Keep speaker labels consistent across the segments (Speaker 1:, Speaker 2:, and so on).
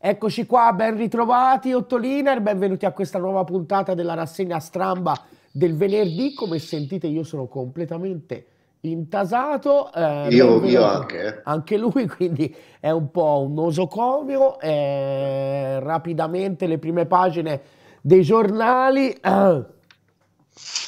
Speaker 1: Eccoci qua, ben ritrovati Ottoliner, benvenuti a questa nuova puntata della
Speaker 2: rassegna stramba del venerdì. Come sentite io sono completamente intasato. Eh, io, io, anche. Eh. Anche lui, quindi è un po' un nosocomio. Eh, rapidamente le prime pagine dei giornali. Eh.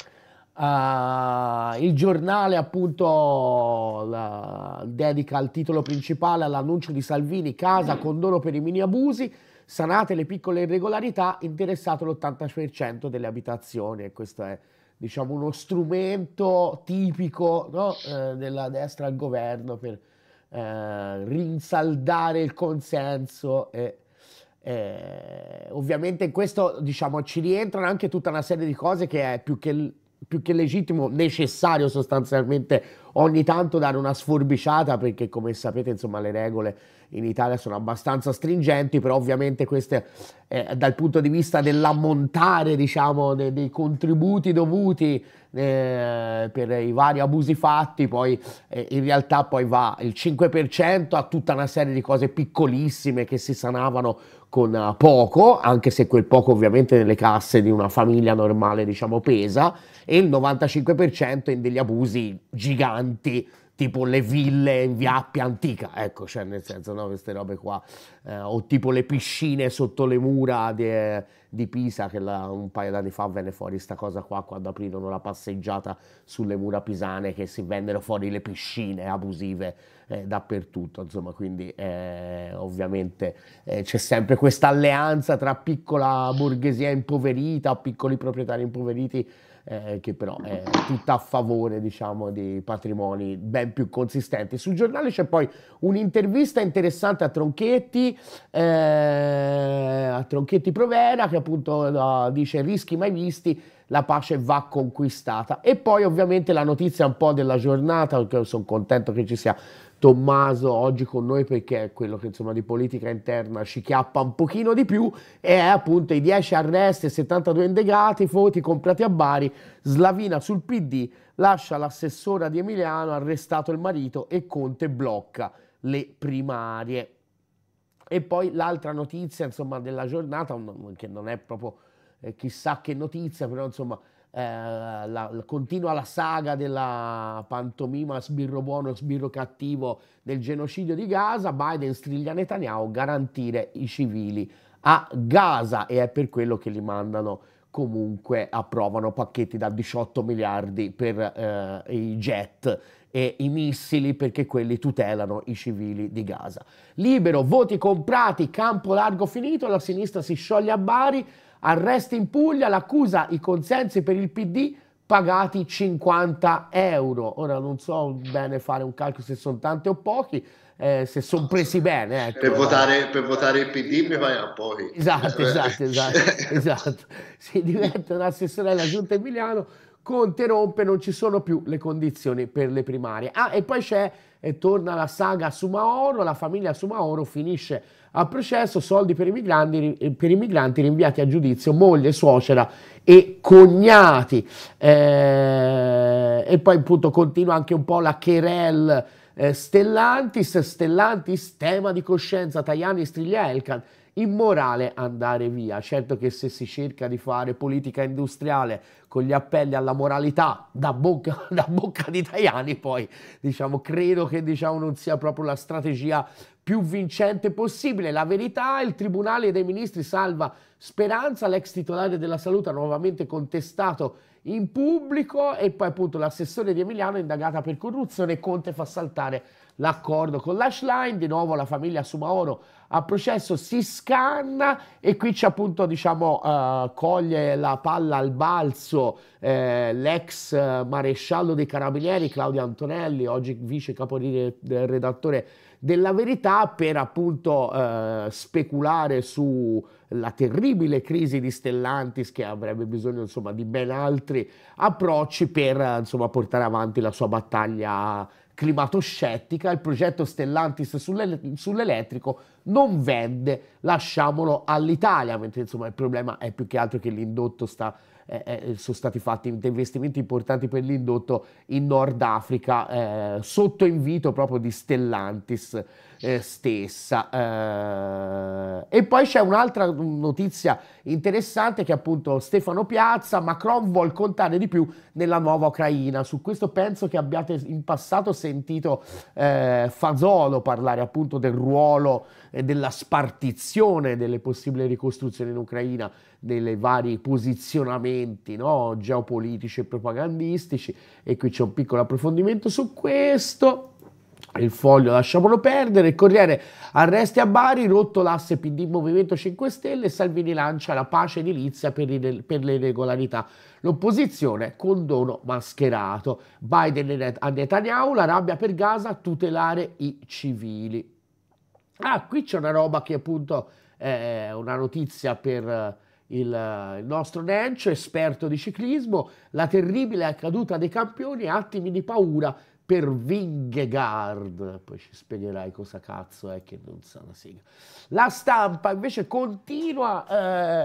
Speaker 2: Uh, il giornale appunto la, dedica il titolo principale all'annuncio di Salvini, casa, condono per i mini abusi, sanate le piccole irregolarità, interessato l'80% delle abitazioni e questo è diciamo uno strumento tipico no, eh, della destra al governo per eh, rinsaldare il consenso e eh, ovviamente in questo diciamo, ci rientrano anche tutta una serie di cose che è più che più che legittimo, necessario sostanzialmente ogni tanto dare una sforbiciata perché come sapete insomma le regole in Italia sono abbastanza stringenti, però ovviamente queste eh, dal punto di vista dell'ammontare diciamo, dei, dei contributi dovuti eh, per i vari abusi fatti, poi eh, in realtà poi va il 5% a tutta una serie di cose piccolissime che si sanavano con eh, poco, anche se quel poco ovviamente nelle casse di una famiglia normale diciamo pesa, e il 95% in degli abusi giganti, tipo le ville in via Appia Antica, ecco, cioè nel senso, no, queste robe qua, eh, o tipo le piscine sotto le mura di, eh, di Pisa, che la, un paio d'anni fa venne fuori questa cosa qua, quando aprirono la passeggiata sulle mura pisane, che si vennero fuori le piscine abusive eh, dappertutto, insomma, quindi eh, ovviamente eh, c'è sempre questa alleanza tra piccola borghesia impoverita, piccoli proprietari impoveriti, eh, che però è tutta a favore, diciamo, di patrimoni ben più consistenti. Sul giornale c'è poi un'intervista interessante a Tronchetti, eh, a Tronchetti Provera, che appunto eh, dice rischi mai visti, la pace va conquistata. E poi ovviamente la notizia un po' della giornata, che sono contento che ci sia Tommaso oggi con noi perché è quello che insomma di politica interna ci chiappa un pochino di più e è appunto i 10 arresti e 72 indagati, voti comprati a Bari, Slavina sul PD, lascia l'assessora di Emiliano, arrestato il marito e Conte blocca le primarie. E poi l'altra notizia insomma della giornata, che non è proprio eh, chissà che notizia, però insomma eh, la, la, continua la saga della pantomima sbirro buono, sbirro cattivo del genocidio di Gaza, Biden striglia a Netanyahu garantire i civili a Gaza e è per quello che li mandano comunque approvano pacchetti da 18 miliardi per eh, i jet e i missili perché quelli tutelano i civili di Gaza. Libero, voti comprati, campo largo finito, la sinistra si scioglie a Bari, arresti in Puglia, l'accusa i consensi per il PD pagati 50 euro. Ora non so bene fare un calcolo se sono tanti o pochi, eh, se sono presi bene. Ecco. Per, votare, per,
Speaker 1: votare, il PD mi vai a pochi. Esatto, eh. esatto,
Speaker 2: esatto. esatto. Si diventa un assessore alla Giunta Emiliano, Conte rompe, non ci sono più le condizioni per le primarie. Ah, e poi c'è, e torna la saga Sumaoro, la famiglia Sumaoro finisce a processo, soldi per i, migranti, eh, per i migranti rinviati a giudizio, moglie, suocera e cognati. Eh, e poi appunto continua anche un po' la querel eh, Stellantis, Stellantis, tema di coscienza, Tajani, Striglia, Elkan immorale andare via. Certo che se si cerca di fare politica industriale con gli appelli alla moralità da bocca, da bocca di Tajani, poi diciamo, credo che diciamo, non sia proprio la strategia più vincente possibile. La verità, il Tribunale dei Ministri salva Speranza, l'ex titolare della salute ha nuovamente contestato in pubblico e poi appunto l'assessore di Emiliano è indagata per corruzione e Conte fa saltare l'accordo con l'Ashline, di nuovo la famiglia Sumaoro a processo si scanna e qui c'è appunto diciamo eh, coglie la palla al balzo eh, l'ex maresciallo dei carabinieri Claudio Antonelli oggi vice caporedattore della verità per appunto eh, speculare sulla terribile crisi di Stellantis che avrebbe bisogno insomma di ben altri approcci per insomma portare avanti la sua battaglia climatoscettica, il progetto Stellantis sull'ele- sull'elettrico non vende, lasciamolo all'Italia, mentre insomma il problema è più che altro che l'indotto sta eh, eh sono stati fatti investimenti importanti per l'indotto in Nord Africa eh, sotto invito proprio di Stellantis. Eh, stessa. Eh, e poi c'è un'altra notizia interessante che appunto Stefano Piazza, Macron vuole contare di più nella nuova Ucraina. Su questo penso che abbiate in passato sentito eh, Fazolo parlare appunto del ruolo e della spartizione delle possibili ricostruzioni in Ucraina, nei vari posizionamenti no? geopolitici e propagandistici. E qui c'è un piccolo approfondimento su questo il foglio lasciamolo perdere, il Corriere arresti a Bari, rotto l'asse PD Movimento 5 Stelle e Salvini lancia la pace edilizia per, i, per le irregolarità. L'opposizione condono mascherato. Biden a Netanyahu la rabbia per Gaza tutelare i civili. Ah, qui c'è una roba che appunto è eh, una notizia per eh, il, nostro Nencio, esperto di ciclismo, la terribile caduta dei campioni, attimi di paura per Vingegaard, poi ci spiegherai cosa cazzo è che non sa la sigla. La stampa invece continua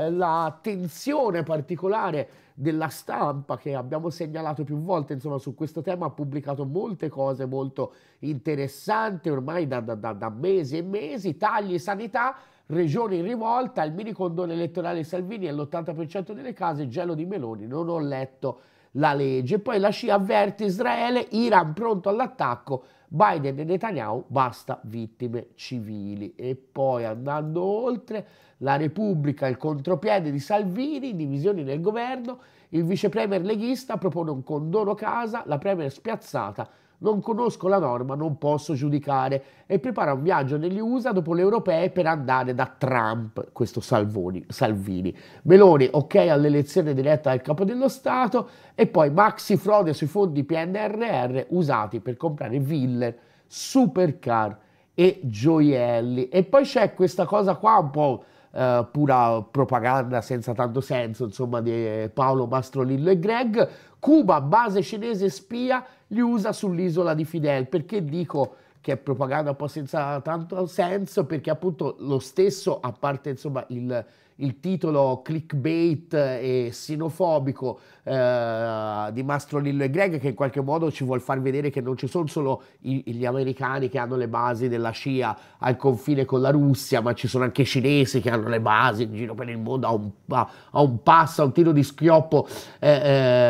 Speaker 2: eh, la tensione particolare della stampa che abbiamo segnalato più volte, insomma su questo tema ha pubblicato molte cose molto interessanti ormai da, da, da, da mesi e mesi, tagli sanità, regioni in rivolta, il mini condono elettorale Salvini all'80% delle case, gelo di Meloni, non ho letto la legge. Poi la CIA avverte Israele, Iran pronto all'attacco, Biden e Netanyahu basta vittime civili. E poi andando oltre, la Repubblica, il contropiede di Salvini, divisioni nel governo, il vicepremier leghista propone un condono casa, la premier spiazzata non conosco la norma, non posso giudicare e prepara un viaggio negli USA dopo le europee per andare da Trump, questo Salvoni, Salvini. Meloni, ok all'elezione diretta del capo dello Stato e poi maxi frode sui fondi PNRR usati per comprare ville, supercar e gioielli. E poi c'è questa cosa qua un po' Eh, pura propaganda senza tanto senso, insomma, di Paolo Mastrolillo e Greg. Cuba, base cinese spia, li usa sull'isola di Fidel. Perché dico che è propaganda un po' senza tanto senso? Perché appunto lo stesso, a parte insomma il il titolo clickbait e sinofobico eh, di Mastro Lillo e Greg che in qualche modo ci vuol far vedere che non ci sono solo i, gli americani che hanno le basi della CIA al confine con la Russia, ma ci sono anche i cinesi che hanno le basi in giro per il mondo a un, a, a un passo, a un tiro di schioppo eh,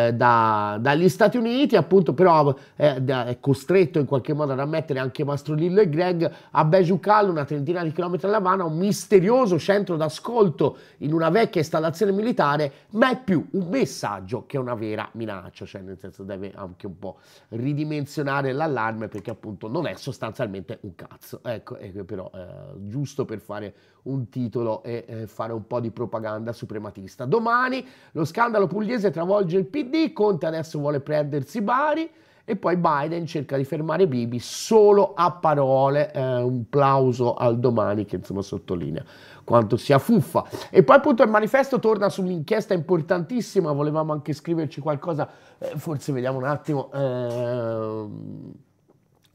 Speaker 2: eh, da, dagli Stati Uniti, appunto però eh, da, è costretto in qualche modo ad ammettere anche Mastro Lillo e Greg a Bejucal, una trentina di chilometri alla Havana, un misterioso centro d'ascolto in una vecchia installazione militare, ma è più un messaggio che una vera minaccia, cioè nel senso deve anche un po' ridimensionare l'allarme perché appunto non è sostanzialmente un cazzo. Ecco, eh, però eh, giusto per fare un titolo e eh, fare un po' di propaganda suprematista. Domani lo scandalo pugliese travolge il PD, Conte adesso vuole prendersi Bari e poi Biden cerca di fermare Bibi solo a parole, eh, un plauso al domani che insomma sottolinea quanto sia fuffa. E poi appunto il manifesto torna sull'inchiesta importantissima, volevamo anche scriverci qualcosa, eh, forse vediamo un attimo eh,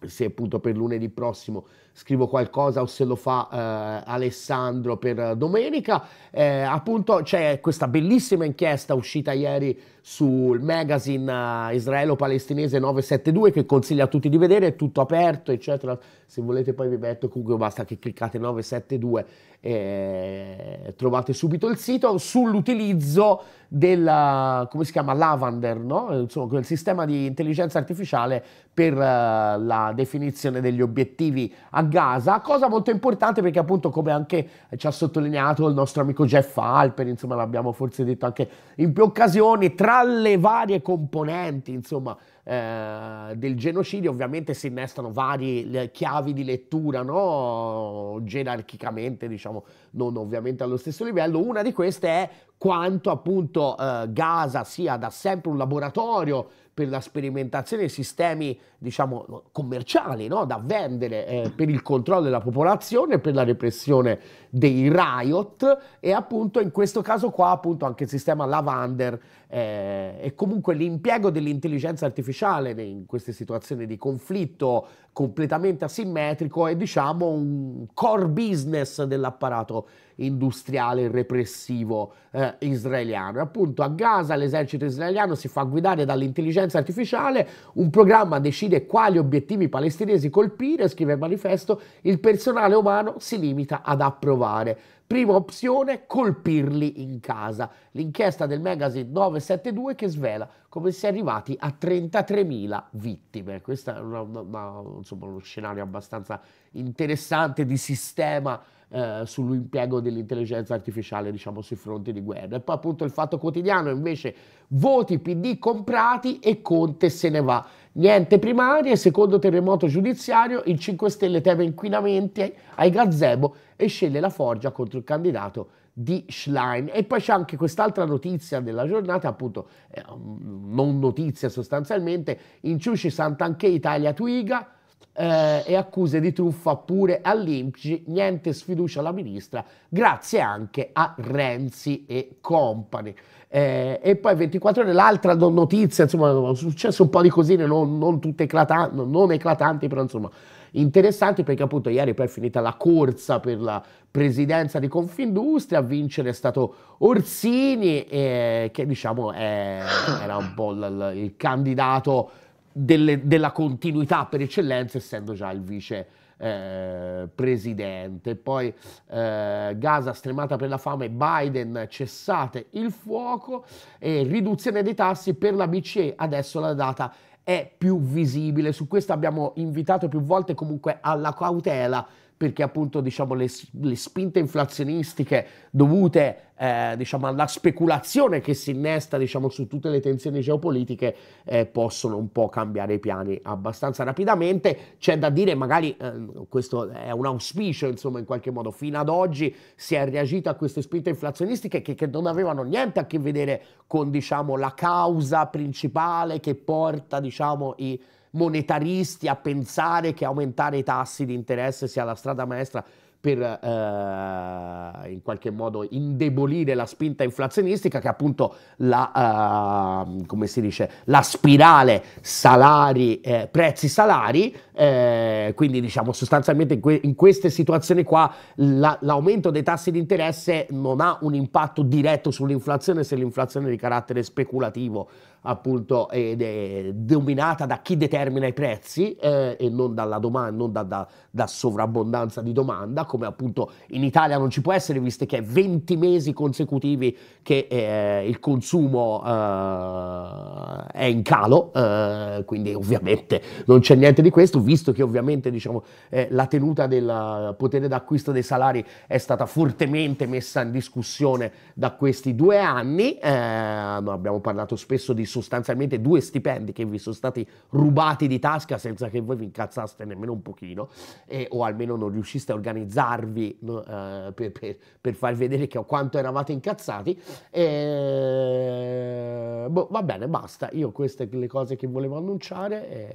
Speaker 2: se appunto per lunedì prossimo scrivo qualcosa o se lo fa eh, Alessandro per domenica. Eh, appunto c'è questa bellissima inchiesta uscita ieri sul magazine eh, israelo-palestinese 972 che consiglio a tutti di vedere, è tutto aperto, eccetera. Se volete poi vi metto comunque basta che cliccate 972 e trovate subito il sito sull'utilizzo del eh, come si chiama Lavander, no? Insomma, quel sistema di intelligenza artificiale per uh, la definizione degli obiettivi a Gaza, cosa molto importante perché appunto come anche ci ha sottolineato il nostro amico Jeff Alper, insomma l'abbiamo forse detto anche in più occasioni, tra le varie componenti insomma eh, del genocidio ovviamente si innestano varie chiavi di lettura, no? gerarchicamente diciamo, non ovviamente allo stesso livello, una di queste è quanto appunto eh, Gaza sia da sempre un laboratorio per la sperimentazione di sistemi diciamo commerciali no? da vendere eh, per il controllo della popolazione per la repressione dei riot e appunto in questo caso qua appunto anche il sistema Lavander eh, e comunque l'impiego dell'intelligenza artificiale in queste situazioni di conflitto completamente asimmetrico è diciamo un core business dell'apparato industriale repressivo eh, israeliano. E appunto a Gaza l'esercito israeliano si fa guidare dall'intelligenza artificiale, un programma decide quali obiettivi palestinesi colpire, scrive il manifesto, il personale umano si limita ad approvare. Prima opzione, colpirli in casa. L'inchiesta del magazine 972 che svela come si è arrivati a 33.000 vittime. Questo è una, una, insomma, uno scenario abbastanza interessante di sistema eh, sull'impiego dell'intelligenza artificiale diciamo, sui fronti di guerra. E poi appunto il fatto quotidiano invece voti PD comprati e Conte se ne va. Niente primarie, secondo terremoto giudiziario, il 5 Stelle teme inquinamenti ai gazebo e sceglie la forgia contro il candidato di Schlein. E poi c'è anche quest'altra notizia della giornata, appunto, eh, mm, non notizia sostanzialmente, in Ciusci Sant'Anche Italia Twiga eh, e accuse di truffa pure all'Impgi, niente sfiducia alla ministra, grazie anche a Renzi e Company. Eh, e poi 24 ore l'altra notizia, insomma, sono successo un po' di cosine, non, non tutte eclatanti, non eclatanti, però insomma interessanti perché appunto ieri poi è finita la corsa per la presidenza di Confindustria, a vincere è stato Orsini eh, che diciamo è, era un po' il, il candidato delle, della continuità per eccellenza essendo già il vice eh, presidente. Poi eh, Gaza stremata per la fame, Biden cessate il fuoco e riduzione dei tassi per la BCE. Adesso la data è più visibile. Su questo abbiamo invitato più volte comunque alla cautela perché appunto diciamo, le, le, spinte inflazionistiche dovute eh, diciamo, alla speculazione che si innesta diciamo, su tutte le tensioni geopolitiche eh, possono un po' cambiare i piani abbastanza rapidamente. C'è da dire, magari eh, questo è un auspicio, insomma, in qualche modo, fino ad oggi si è reagito a queste spinte inflazionistiche che, che non avevano niente a che vedere con diciamo, la causa principale che porta diciamo, i monetaristi a pensare che aumentare i tassi di interesse sia la strada maestra per eh, in qualche modo indebolire la spinta inflazionistica che appunto la, eh, come si dice, la spirale salari, eh, prezzi salari eh, quindi diciamo sostanzialmente in, que in queste situazioni qua l'aumento dei tassi di interesse non ha un impatto diretto sull'inflazione se l'inflazione è di carattere speculativo appunto ed è dominata da chi determina i prezzi eh, e non dalla domanda, non da, da, da, sovrabbondanza di domanda, come appunto in Italia non ci può essere, visto che è 20 mesi consecutivi che eh, il consumo eh, è in calo, eh, quindi ovviamente non c'è niente di questo visto che ovviamente diciamo, eh, la tenuta del potere d'acquisto dei salari è stata fortemente messa in discussione da questi due anni, eh, abbiamo parlato spesso di sostanzialmente due stipendi che vi sono stati rubati di tasca senza che voi vi incazzaste nemmeno un pochino, eh, o almeno non riusciste a organizzarvi no, eh, per, per, per farvi vedere che, quanto eravate incazzati. E... Boh, va bene, basta. Io queste le cose che volevo annunciare. E...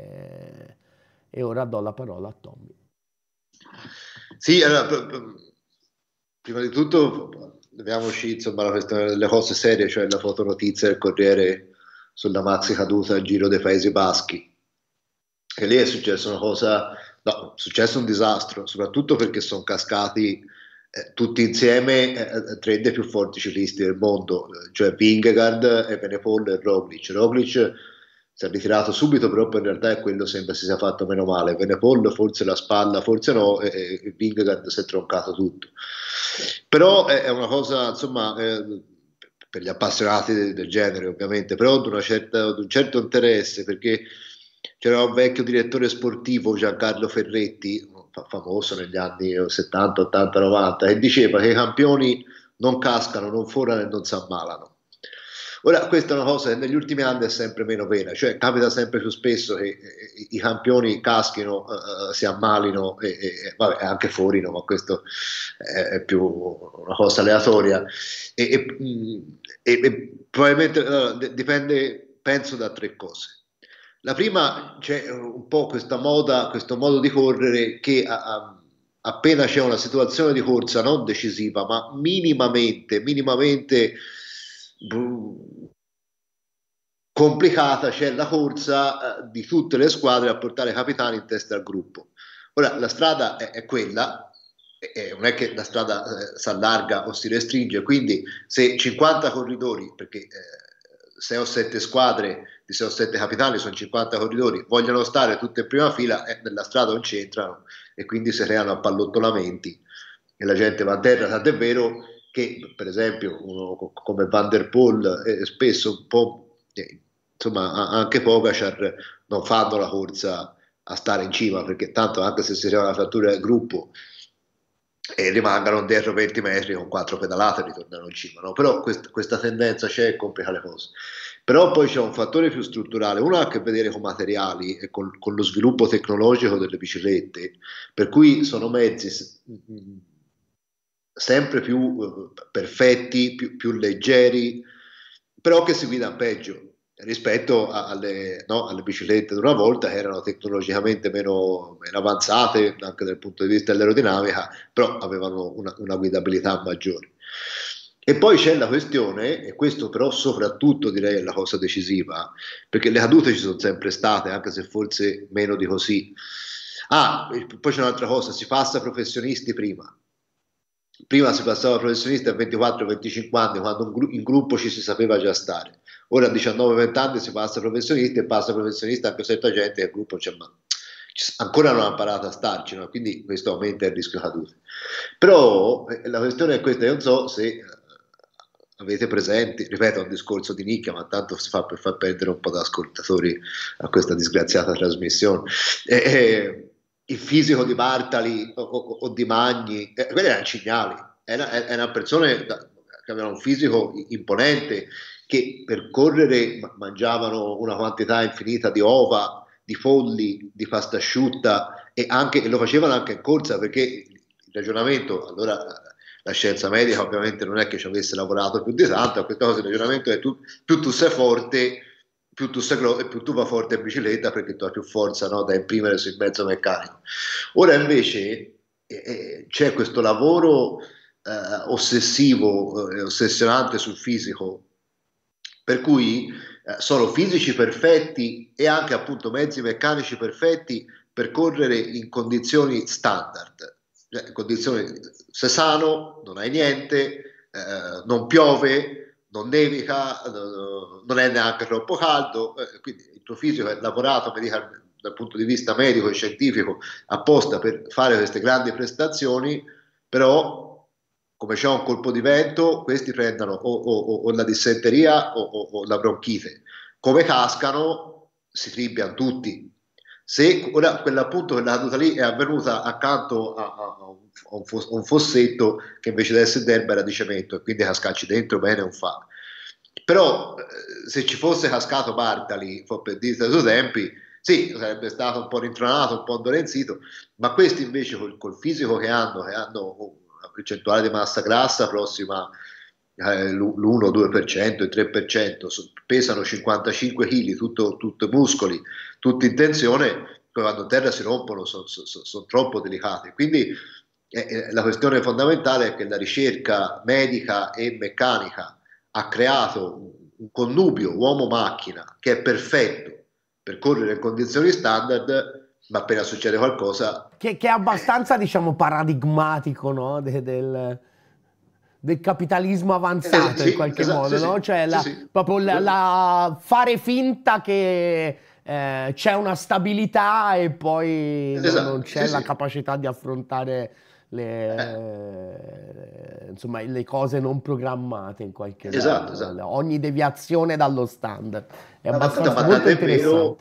Speaker 2: E ora do la parola a Tommy.
Speaker 1: Sì, allora, prima di tutto dobbiamo uscire insomma, la questione delle cose serie, cioè la fotonotizia del Corriere sulla maxi caduta al Giro dei Paesi Baschi. E lì è successo una cosa, no, è successo un disastro, soprattutto perché sono cascati eh, tutti insieme eh, eh tre dei più forti ciclisti del mondo, cioè Vingegaard, Evenepoel e Roglic. Roglic si è ritirato subito, però in realtà è quello sembra si sia fatto meno male. Venepollo forse la spalla, forse no, e, e Vingegaard si è troncato tutto. Però è, è una cosa, insomma, eh, per gli appassionati del, del genere ovviamente, però di, certa, di, un certo interesse, perché c'era un vecchio direttore sportivo, Giancarlo Ferretti, famoso negli anni 70, 80, 90, e diceva che i campioni non cascano, non forano e non si ammalano Ora, questa è una cosa che negli ultimi anni è sempre meno vera, cioè capita sempre più spesso che eh, i campioni caschino, uh, si ammalino, e, e, vabbè, anche fuorino, ma questo è più una cosa aleatoria. E, e mm, probabilmente uh, dipende, penso, da tre cose. La prima c'è un po' questa moda, questo modo di correre che a, a, appena c'è una situazione di corsa non decisiva, ma minimamente, minimamente complicata c'è la corsa eh, di tutte le squadre a portare capitani in testa al gruppo. Ora la strada è, è quella, e non è che la strada eh, si allarga o si restringe, quindi se 50 corridori, perché eh, 6 o 7 squadre di 6 o 7 capitali sono 50 corridori, vogliono stare tutte in prima fila, eh, nella strada non c'entrano e quindi si creano appallottolamenti e la gente va a terra, tanto è vero che per esempio uno come Van der Poel eh, spesso un po' eh, insomma anche Pogacar non fanno la corsa a stare in cima perché tanto anche se si sia una frattura del gruppo e rimangano dietro 20 metri con quattro pedalate ritornano in cima no? però quest- questa tendenza c'è e complica le cose però poi c'è un fattore più strutturale uno ha a che vedere con materiali e con, con lo sviluppo tecnologico delle biciclette per cui sono mezzi sempre più eh, perfetti, più, più, leggeri, però che si guida peggio rispetto a, alle, no, alle, biciclette di una volta che erano tecnologicamente meno, meno, avanzate anche dal punto di vista dell'aerodinamica, però avevano una, una guidabilità maggiore. E poi c'è la questione, e questo però soprattutto direi è la cosa decisiva, perché le cadute ci sono sempre state, anche se forse meno di così. Ah, poi c'è un'altra cosa, si passa professionisti prima prima si passava professionista a 24-25 anni, quando in gruppo ci si sapeva già stare. Ora a 19-20 anni si passa professionista e passa professionista anche certa gente che il gruppo c'è, cioè, ma ancora non ha imparato a starci, no? quindi questo aumenta il rischio cadute. Però eh, la questione è questa, io non so se eh, avete presente, ripeto, un discorso di nicchia, ma tanto si fa per far perdere un po' da ascoltatori a questa disgraziata trasmissione. E, eh, il fisico di Bartali o, o, o di Magni, eh, quelli erano cignali, era, eh, erano persone da, che avevano un fisico imponente, che per correre mangiavano una quantità infinita di ova, di folli, di pasta asciutta e, anche, e lo facevano anche in corsa perché il ragionamento, allora la scienza medica ovviamente non è che ci avesse lavorato più di tanto, a questo caso il ragionamento è tu, più tu sei forte più tu sei più tu va forte a bicicletta perché tu hai più forza no, da imprimere sul mezzo meccanico. Ora invece eh, eh, c'è questo lavoro eh, ossessivo, eh, ossessionante sul fisico, per cui eh, sono fisici perfetti e anche appunto mezzi meccanici perfetti per correre in condizioni standard. Cioè, condizioni, se sano, non hai niente, eh, non piove, non nevica, non è neanche troppo caldo, eh, quindi il tuo fisico è lavorato medical, dal punto di vista medico e scientifico apposta per fare queste grandi prestazioni, però come c'è un colpo di vento, questi prendono o, o, o la dissenteria o, o, la bronchite. Come cascano, si tribbiano tutti. Se ora quell'appunto che l'ha caduta lì è avvenuta accanto a, a, a un un, fos- un fossetto che invece di essere d'erba era di cemento e quindi cascarci dentro bene un fa. Però eh, se ci fosse cascato Bartali, per dire ai suoi tempi, sì, sarebbe stato un po' rintronato, un po' indolenzito, ma questi invece col, col fisico che hanno, che hanno una percentuale di massa grassa prossima eh, l'1-2%, il 3%, pesano 55 kg, tutto, tutto, muscoli, tutto in tensione, poi vanno a terra si rompono, sono son, son troppo delicati. Quindi eh, eh, la questione fondamentale è che la ricerca medica e meccanica ha creato un connubio uomo-macchina che è perfetto per correre in condizioni standard, ma appena succede qualcosa...
Speaker 2: Che, che è abbastanza, diciamo, paradigmatico no? De, del, del, capitalismo avanzato esatto, in qualche esatto, modo, sì, no? Cioè sì, la, sì. proprio la, la fare finta che... Eh, c'è una stabilità e poi esatto, non c'è sì, la sì. capacità di affrontare le, eh. insomma, le cose non programmate in qualche esatto, modo. Esatto, esatto. Ogni deviazione dallo standard.
Speaker 1: È abbastanza ma, ma, molto interessante. Vero,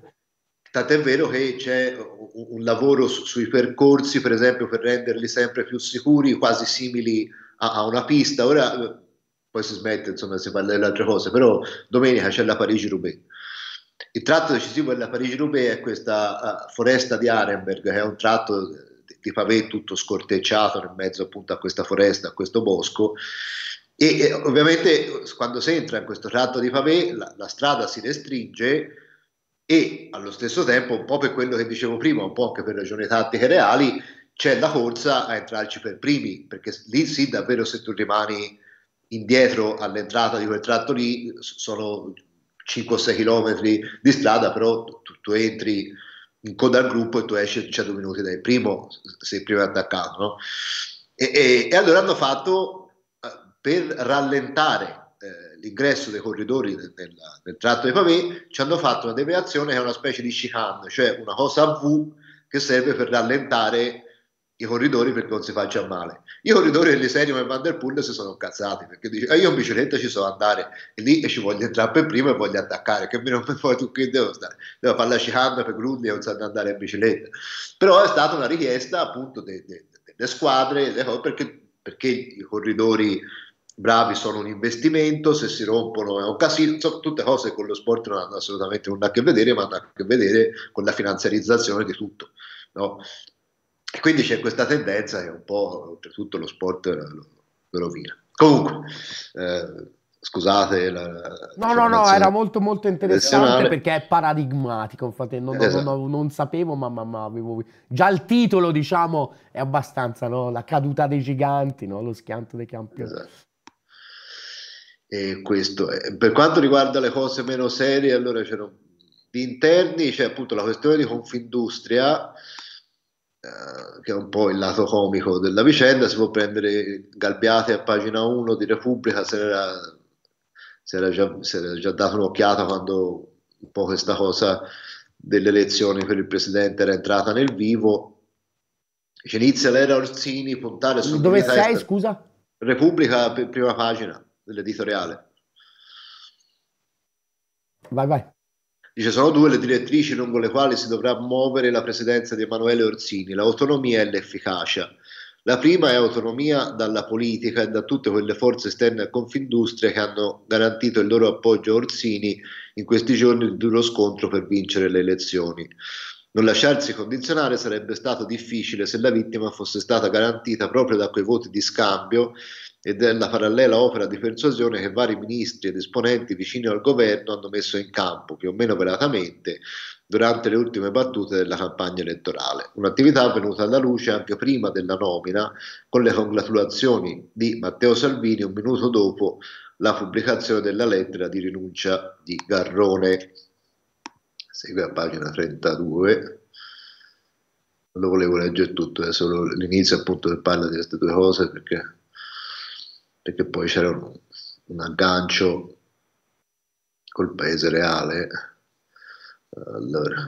Speaker 1: tant'è vero che c'è un, un lavoro su, sui percorsi, per esempio, per renderli sempre più sicuri, quasi simili a, a una pista. Ora eh, poi si smette, insomma, si parla delle altre cose, però domenica c'è la Parigi-Roubaix. Il tratto decisivo della Parigi-Roubaix è questa uh, foresta di Arenberg, che è un tratto di pavé tutto scortecciato nel mezzo appunto a questa foresta, a questo bosco. E, e ovviamente quando si entra in questo tratto di pavé la, la strada si restringe e allo stesso tempo, un po' per quello che dicevo prima, un po' anche per ragioni tattiche reali, c'è la corsa a entrarci per primi, perché lì sì davvero se tu rimani indietro all'entrata di quel tratto lì sono 5 6 chilometri di strada, però tu, tu entri in coda al gruppo e tu esci 100 minuti dai primo, sei primo attaccato. No? E, e, e, allora hanno fatto eh, per rallentare eh, l'ingresso dei corridori del, del, del tratto di Pavé, ci hanno fatto una deviazione che è una specie di chicane, cioè una cosa a V che serve per rallentare i corridori perché non si faccia male. I corridori dell'Iserium e Van Der Poel si sono cazzati perché dice ah, io in bicicletta ci so andare e lì e ci voglio entrare per primo e voglio attaccare, che mi rompe poi tu che devo stare, devo fare la cicanda per Grulli e non sanno andare in bicicletta. Però è stata una richiesta appunto delle de, de, de squadre perché, perché i corridori bravi sono un investimento, se si rompono è un casino, sono tutte cose che con lo sport non hanno assolutamente nulla a che vedere, ma hanno a che vedere con la finanziarizzazione di tutto. No? quindi c'è questa tendenza che un po' oltretutto lo sport lo, lo rovina. Comunque, eh, scusate la, no no no era
Speaker 2: molto molto interessante perché è paradigmatico infatti non, esatto. non, non, non sapevo ma, ma, ma, avevo già il titolo diciamo è abbastanza no? la caduta dei giganti no? lo schianto dei campioni
Speaker 1: esatto. e questo è. per quanto riguarda le cose meno serie allora c'erano gli interni c'è appunto la questione di Confindustria eh, che è un po' il lato comico della vicenda, si può prendere Galbiate a pagina 1 di Repubblica, se era, se era, già, se era già dato un'occhiata quando un po' questa cosa delle elezioni per il presidente era entrata nel vivo. C'è inizia l'era Orsini, puntare su... Dove sei, est- scusa? Repubblica, prima pagina dell'editoriale. Vai, vai. Dice, sono due le direttrici lungo le quali si dovrà muovere la presidenza di Emanuele Orsini, l'autonomia e l'efficacia. La prima è autonomia dalla politica e da tutte quelle forze esterne a Confindustria che hanno garantito il loro appoggio a Orsini in questi giorni di duro scontro per vincere le elezioni. Non lasciarsi condizionare sarebbe stato difficile se la vittima fosse stata garantita proprio da quei voti di scambio e della parallela opera di persuasione che vari ministri ed esponenti vicini al governo hanno messo in campo, più o meno velatamente, durante le ultime battute della campagna elettorale. Un'attività venuta alla luce anche prima della nomina, con le congratulazioni di Matteo Salvini un minuto dopo la pubblicazione della lettera di rinuncia di Garrone. Segue a pagina 32 Non lo volevo leggere tutto, è solo l'inizio appunto che parla di queste due cose perché perché poi c'era un, un aggancio col paese reale. Allora,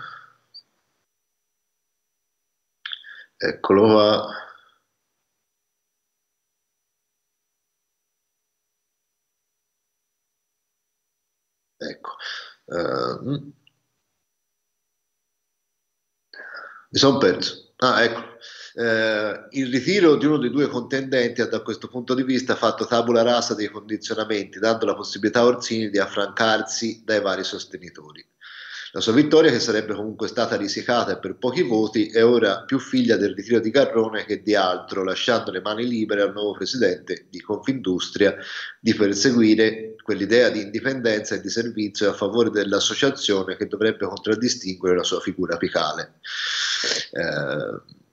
Speaker 1: eccolo qua. Ecco. Uh, mi sono perso. Ah, ecco. Eh, il ritiro di uno dei due contendenti ha da questo punto di vista fatto tabula rasa dei condizionamenti, dando la possibilità a Orsini di affrancarsi dai vari sostenitori. La sua vittoria, che sarebbe comunque stata risicata per pochi voti, è ora più figlia del ritiro di Garrone che di altro, lasciando le mani libere al nuovo presidente di Confindustria di perseguire quell'idea di indipendenza e di servizio a favore dell'associazione che dovrebbe contraddistinguere la sua figura apicale. Eh,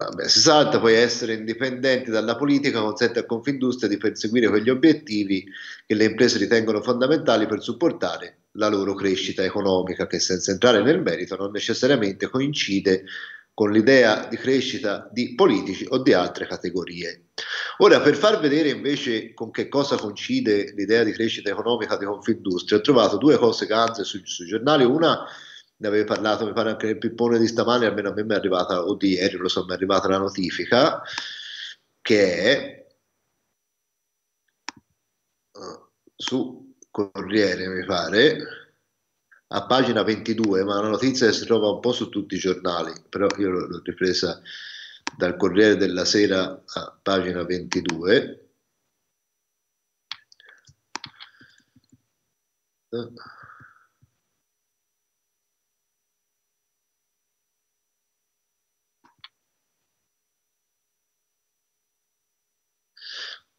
Speaker 1: Vabbè, si salta poi essere indipendenti dalla politica consente a Confindustria di perseguire quegli obiettivi che le imprese ritengono fondamentali per supportare la loro crescita economica, che senza entrare nel merito non necessariamente coincide con l'idea di crescita di politici o di altre categorie. Ora, per far vedere invece con che cosa coincide l'idea di crescita economica di Confindustria, ho trovato due cose ganze sui su giornali. Una ne avevi parlato, mi pare anche nel pippone di stamane, almeno a me mi è arrivata, o di ieri, lo so, mi è arrivata la notifica, che è eh, su Corriere, mi pare, a pagina 22, ma la notizia si trova un po' su tutti i giornali, però io l'ho ripresa dal Corriere della Sera a pagina 22. Uh. Eh.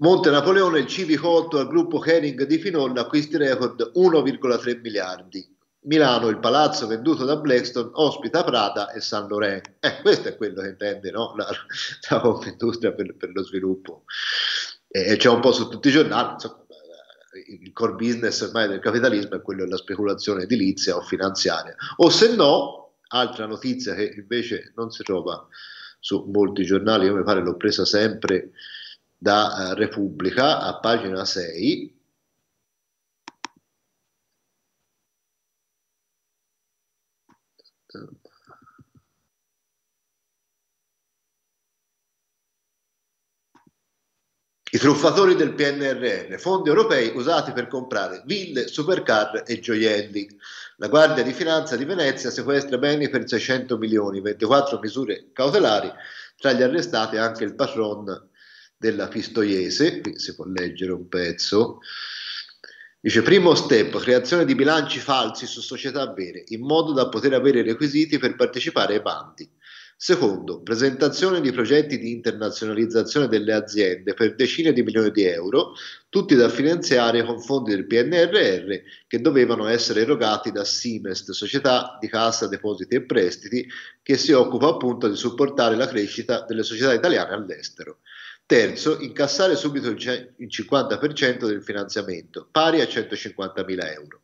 Speaker 1: Monte Napoleone, il civico 8 al gruppo Henning di Finonna, acquisti record 1,3 miliardi. Milano, il palazzo venduto da Blackstone, ospita Prada e San Lorenzo. Eh, questo è quello che intende no? la, la industria per, per, lo sviluppo. Eh, c'è un po' su tutti i giornali, insomma, eh, il core business ormai del capitalismo è quello della speculazione edilizia o finanziaria. O se no, altra notizia che invece non si trova su molti giornali, io mi pare l'ho presa sempre da eh, Repubblica a pagina 6. I truffatori del PNRR, fondi europei usati per comprare ville, supercar e gioielli. La Guardia di Finanza di Venezia sequestra beni per 600 milioni, 24 misure cautelari, tra gli arrestati anche il patron della Pistoiese, qui si può leggere un pezzo, dice primo step, creazione di bilanci falsi su società vere, in modo da poter avere i requisiti per partecipare ai bandi. Secondo, presentazione di progetti di internazionalizzazione delle aziende per decine di milioni di euro, tutti da finanziare con fondi del PNRR che dovevano essere erogati da Simest, società di cassa depositi e prestiti, che si occupa appunto di supportare la crescita delle società italiane all'estero. Terzo, incassare subito il 50% del finanziamento, pari a 150.000 euro.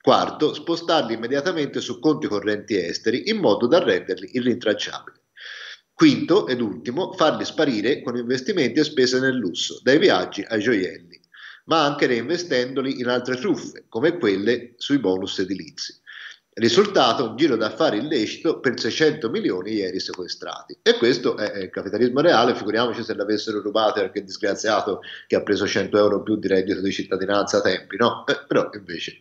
Speaker 1: Quarto, spostarli immediatamente su conti correnti esteri in modo da renderli irrintracciabili. Quinto ed ultimo, farli sparire con investimenti e spese nel lusso, dai viaggi ai gioielli, ma anche reinvestendoli in altre truffe, come quelle sui bonus edilizi. Risultato, un giro d'affari illecito per 600 milioni ieri sequestrati. E questo è il capitalismo reale, figuriamoci se l'avessero rubato a quel disgraziato che ha preso 100 euro in più di reddito di cittadinanza a tempi, no? Eh, però invece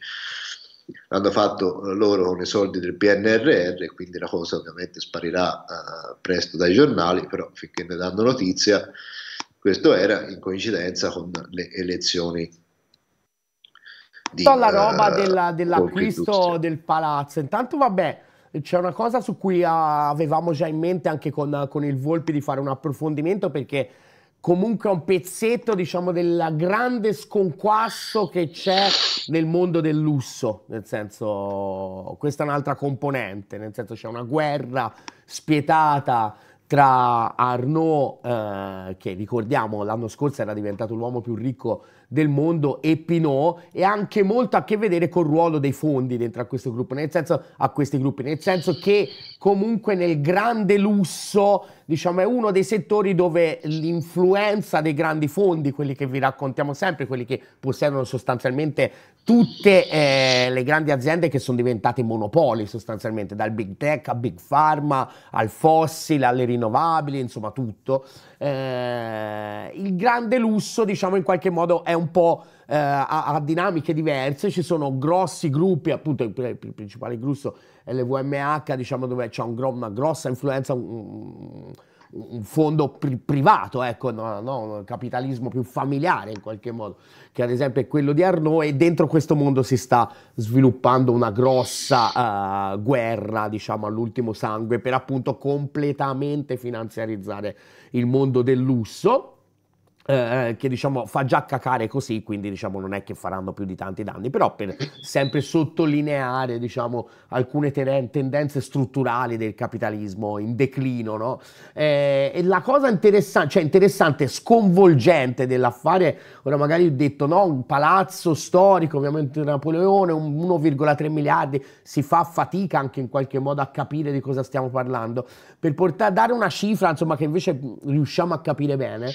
Speaker 1: l'hanno fatto eh, loro con i soldi del PNRR, quindi la cosa ovviamente sparirà eh, presto dai giornali, però finché ne danno notizia, questo era in coincidenza con le elezioni
Speaker 2: di, la eh, roba della, dell'acquisto del palazzo. Intanto, vabbè, c'è una cosa su cui ah, avevamo già in mente anche con, con il Volpi di fare un approfondimento perché comunque è un pezzetto, diciamo, del grande sconquasso che c'è nel mondo del lusso, nel senso questa è un'altra componente, nel senso c'è una guerra spietata tra Arnaud, eh, che ricordiamo l'anno scorso era diventato l'uomo più ricco del mondo e Pinot e anche molto a che vedere col ruolo dei fondi dentro a questo gruppo, nel senso a questi gruppi, nel senso che comunque nel grande lusso diciamo, è uno dei settori dove l'influenza dei grandi fondi, quelli che vi raccontiamo sempre, quelli che possiedono sostanzialmente tutte eh, le grandi aziende che sono diventate monopoli sostanzialmente, dal big tech a big pharma, al fossile, alle rinnovabili, insomma tutto. Eh, il grande lusso, diciamo in qualche modo, è un po' eh, a, a, dinamiche diverse, ci sono grossi gruppi, appunto il, il principale grusso LVMH, diciamo, dove c'è un gro una grossa influenza, un, un fondo pri privato, ecco, no, no, un capitalismo più familiare in qualche modo, che ad esempio è quello di Arnaud, e dentro questo mondo si sta sviluppando una grossa uh, guerra, diciamo, all'ultimo sangue, per appunto completamente finanziarizzare il mondo del lusso eh, eh, che diciamo fa già cacare così, quindi diciamo non è che faranno più di tanti danni, però per sempre sottolineare diciamo alcune tenen- tendenze strutturali del capitalismo in declino, no? eh, e la cosa interessante, cioè interessante, sconvolgente dell'affare, ora magari ho detto no, un palazzo storico, ovviamente Napoleone, 1,3 miliardi, si fa fatica anche in qualche modo a capire di cosa stiamo parlando, per portare, dare una cifra insomma che invece riusciamo a capire bene,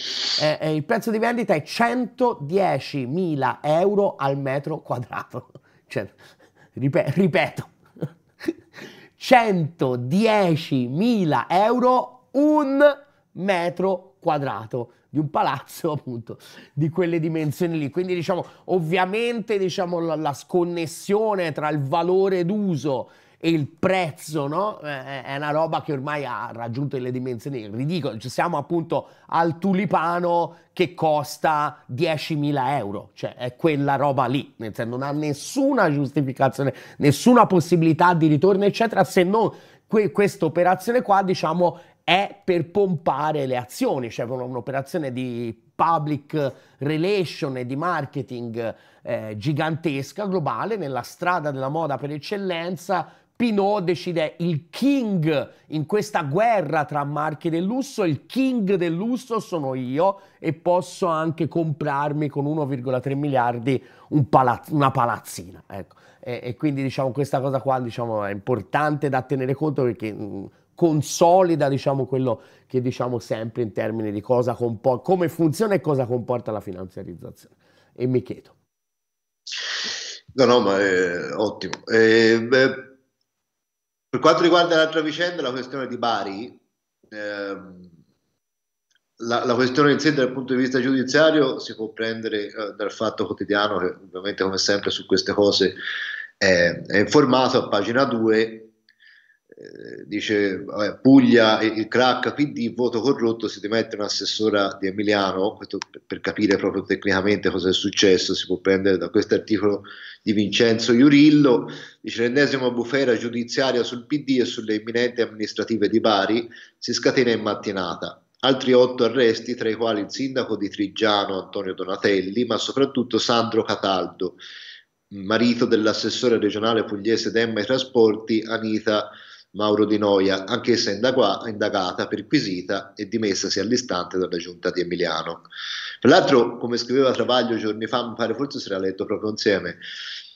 Speaker 2: eh, il prezzo di vendita è 110.000 euro al metro quadrato. Cioè, ripet ripeto, 110.000 euro un metro quadrato di un palazzo appunto di quelle dimensioni lì. Quindi diciamo ovviamente diciamo, la, la sconnessione tra il valore d'uso il prezzo no? Eh, eh, è una roba che ormai ha raggiunto delle dimensioni ridicole. Cioè, siamo appunto al tulipano che costa 10.000 euro, cioè è quella roba lì, nel senso non ha nessuna giustificazione, nessuna possibilità di ritorno, eccetera, se non que- questa operazione qua, diciamo, è per pompare le azioni, cioè un'operazione di public relation e di marketing eh, gigantesca, globale, nella strada della moda per eccellenza, Pinault decide il king in questa guerra tra marchi del lusso, il king del lusso sono io e posso anche comprarmi con 1,3 miliardi un palaz una palazzina. Ecco. E, e, quindi diciamo questa cosa qua diciamo, è importante da tenere conto perché mh, mm, consolida diciamo, quello che diciamo sempre in termini di cosa come funziona e cosa comporta la
Speaker 1: finanziarizzazione. E mi chiedo. No, no, ma è ottimo. Eh, beh, per quanto riguarda l'altra vicenda, la questione di Bari, ehm, la, la, questione in sé dal punto di vista giudiziario si può prendere eh, dal fatto quotidiano che ovviamente come sempre su queste cose è, è informato a pagina 2 eh, dice vabbè, Puglia il crack PD voto corrotto si dimette un'assessora di Emiliano per capire proprio tecnicamente cosa è successo si può prendere da questo articolo di Vincenzo Iurillo dice l'ennesima bufera giudiziaria sul PD e sulle imminenti amministrative di Bari si scatena in mattinata altri otto arresti tra i quali il sindaco di Trigiano Antonio Donatelli ma soprattutto Sandro Cataldo marito dell'assessore regionale pugliese Demma e trasporti Anita Mauro Di Noia, anch'essa indagata, perquisita e dimessasi all'istante dalla giunta di Emiliano. Tra l'altro, come scriveva Travaglio giorni fa, mi pare forse si era letto proprio insieme,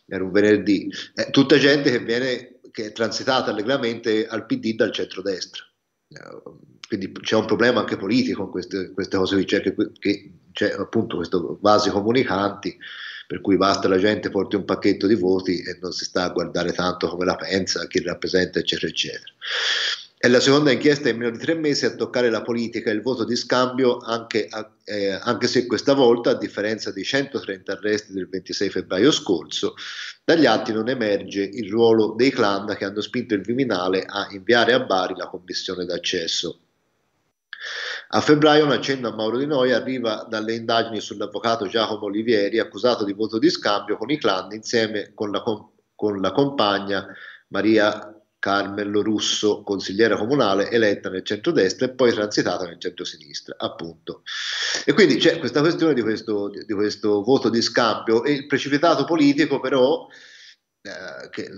Speaker 1: era un venerdì, è eh, tutta gente che viene, che è transitata allegramente al PD dal centrodestra. Eh, quindi c'è un problema anche politico in queste, queste cose qui, cioè che, che c'è cioè, appunto questo vasi comunicanti per cui basta la gente porti un pacchetto di voti e non si sta a guardare tanto come la pensa, chi rappresenta, eccetera, eccetera. È la seconda inchiesta in meno di tre mesi a toccare la politica e il voto di scambio, anche, a, eh, anche, se questa volta, a differenza dei 130 arresti del 26 febbraio scorso, dagli atti non emerge il ruolo dei clan che hanno spinto il Viminale a inviare a Bari la commissione d'accesso a febbraio un accenno a Mauro Di Noia arriva dalle indagini sull'avvocato Giacomo Olivieri, accusato di voto di scambio con i clan insieme con la, com- con la compagna Maria Carmelo Russo, consigliera comunale eletta nel centro-destra e poi transitata nel centro-sinistra, appunto. E quindi c'è questa questione di questo, di questo voto di scambio e il precipitato politico però, eh, che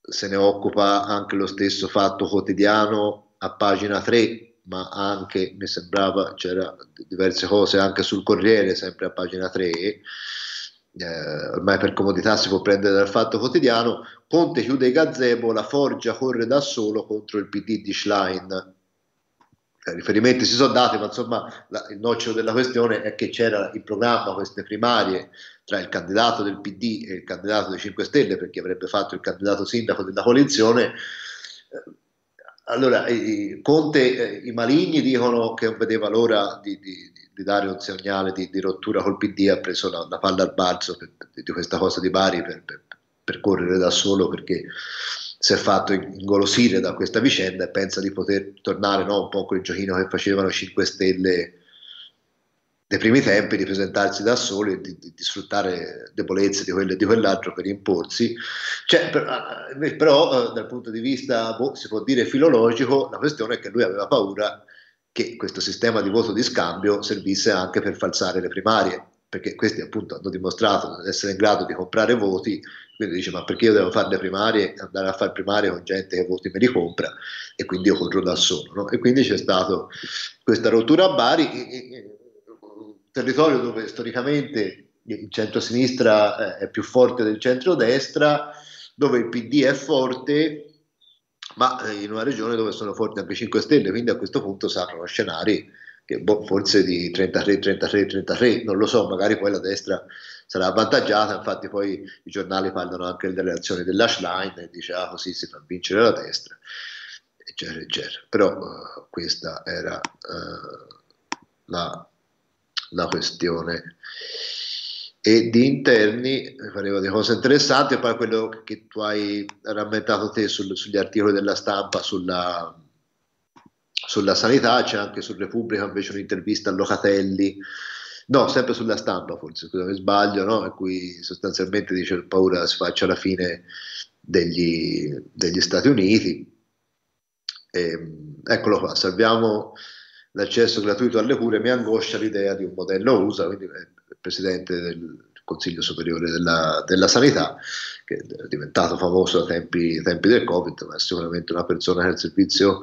Speaker 1: se ne occupa anche lo stesso Fatto Quotidiano a pagina 3 ma anche, mi sembrava, c'era diverse cose anche sul Corriere, sempre a pagina 3, eh, ormai per comodità si può prendere dal fatto quotidiano, Conte chiude i gazebo, la Forgia corre da solo contro il PD di Schlein. Eh, riferimenti si sono dati, ma insomma la, il nocciolo della questione è che c'era in programma queste primarie tra il candidato del PD e il candidato dei 5 Stelle, perché avrebbe fatto il candidato sindaco della coalizione. Eh, allora, Conte, eh, i maligni dicono che non vedeva l'ora di, di, di dare un segnale di, di, rottura col PD, ha preso la, la palla al balzo per, di questa cosa di Bari per, per, per, correre da solo perché si è fatto ingolosire da questa vicenda e pensa di poter tornare no, un po' quel giochino che facevano 5 Stelle dei primi tempi di presentarsi da soli e di, di, di, sfruttare debolezze di quello di quell'altro per imporsi. Cioè, per, eh, però eh, dal punto di vista, boh, si può dire, filologico, la questione è che lui aveva paura che questo sistema di voto di scambio servisse anche per falsare le primarie, perché questi appunto hanno dimostrato di essere in grado di comprare voti, quindi dice ma perché io devo fare le primarie, andare a fare primarie con gente che voti me li compra e quindi io corro da solo. No? E quindi c'è stata questa rottura a Bari. E, e, territorio dove storicamente il centro-sinistra eh, è più forte del centro-destra, dove il PD è forte, ma eh, in una regione dove sono forti anche 5 Stelle, quindi a questo punto saranno scenari che boh, forse di 33, 33, 33, non lo so, magari poi la destra sarà avvantaggiata, infatti poi i giornali parlano anche delle azioni dell'Ashline, dice ah così si fa vincere la destra, eccetera, eccetera. Però uh, questa era uh, la la questione. E di interni faremo delle cose interessanti, poi quello che tu hai rammentato te sul, sugli articoli della stampa sulla, sulla sanità, c'è anche su Repubblica invece un'intervista a Locatelli, no, sempre sulla stampa forse, scusa scusami sbaglio, no? in cui sostanzialmente dice il paura si faccia la fine degli, degli Stati Uniti. E, ehm, eccolo qua, salviamo l'accesso gratuito alle cure, mi angoscia l'idea di un modello USA, quindi il eh, presidente del Consiglio Superiore della, della Sanità, che è diventato famoso ai tempi, tempi, del Covid, ma è sicuramente una persona che il Servizio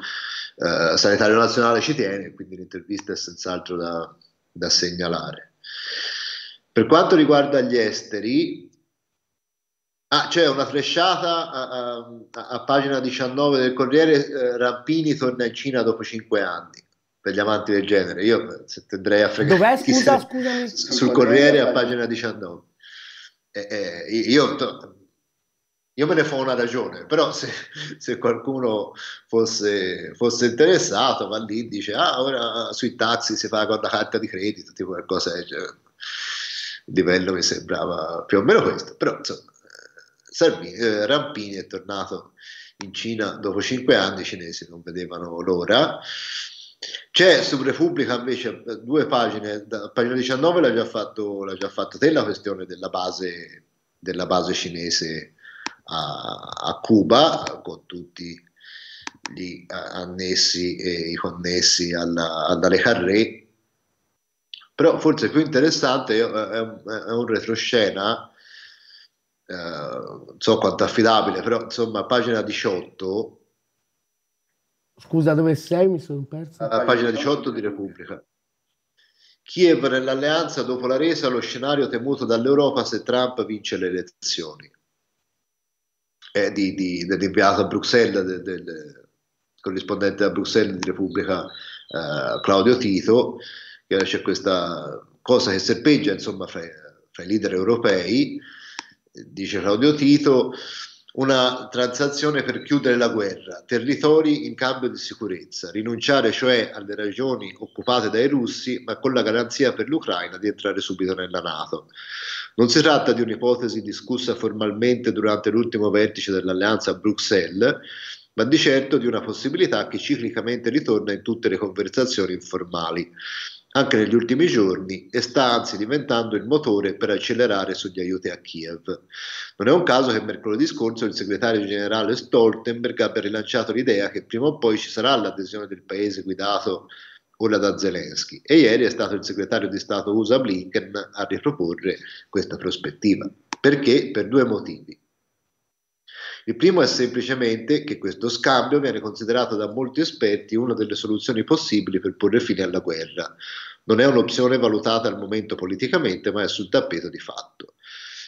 Speaker 1: eh, Sanitario Nazionale ci tiene, quindi l'intervista è senz'altro da, da segnalare. Per quanto riguarda gli esteri, ah, c'è una fresciata a, a, a, pagina 19 del Corriere, eh, Rampini torna in Cina dopo 5 anni per gli amanti del genere. Io se tenderei a fregare Dov'è? Scusa, scusami. Sul Corriere a pagina 19. Eh, eh, io, io, me ne fo una ragione, però se, se qualcuno fosse, fosse, interessato va lì e dice ah ora sui taxi si paga con la carta di credito, tipo qualcosa del genere. Il livello mi sembrava più o meno questo, però insomma, Salvini, eh, Rampini è tornato in Cina dopo cinque anni, i cinesi non vedevano l'ora. C'è su Repubblica invece eh, due pagine, da, pagina 19 l'ha già, fatto, l'ha già fatto te la questione della base, della base cinese a, a, Cuba con tutti gli annessi e i connessi alla, alla Carré però forse più interessante eh, è, un, è un retroscena eh, non so quanto affidabile però insomma pagina 18
Speaker 2: Scusa, dove sei? Mi sono
Speaker 1: perso. Alla pagina 18 di Repubblica. Kiev nell'alleanza dopo la resa, lo scenario temuto dall'Europa se Trump vince le elezioni. È eh, di, di, dell'inviato a Bruxelles, del, del, corrispondente a Bruxelles di Repubblica eh, Claudio Tito, che c'è questa cosa che serpeggia insomma, fra, fra i leader europei, dice Claudio Tito una transazione per chiudere la guerra, territori in cambio di sicurezza, rinunciare cioè alle regioni occupate dai russi, ma con la garanzia per l'Ucraina di entrare subito nella Nato. Non si tratta di un'ipotesi discussa formalmente durante l'ultimo vertice dell'alleanza a Bruxelles, ma di certo di una possibilità che ciclicamente ritorna in tutte le conversazioni informali anche negli ultimi giorni e sta anzi diventando il motore per accelerare sugli aiuti a Kiev. Non è un caso che mercoledì scorso il segretario generale Stoltenberg abbia rilanciato l'idea che prima o poi ci sarà l'adesione del paese guidato ora da Zelensky e ieri è stato il segretario di Stato USA Blinken a riproporre questa prospettiva. Perché? Per due motivi. Il primo è semplicemente che questo scambio viene considerato da molti esperti una delle soluzioni possibili per porre fine alla guerra, non è un'opzione valutata al momento politicamente, ma è sul tappeto di fatto.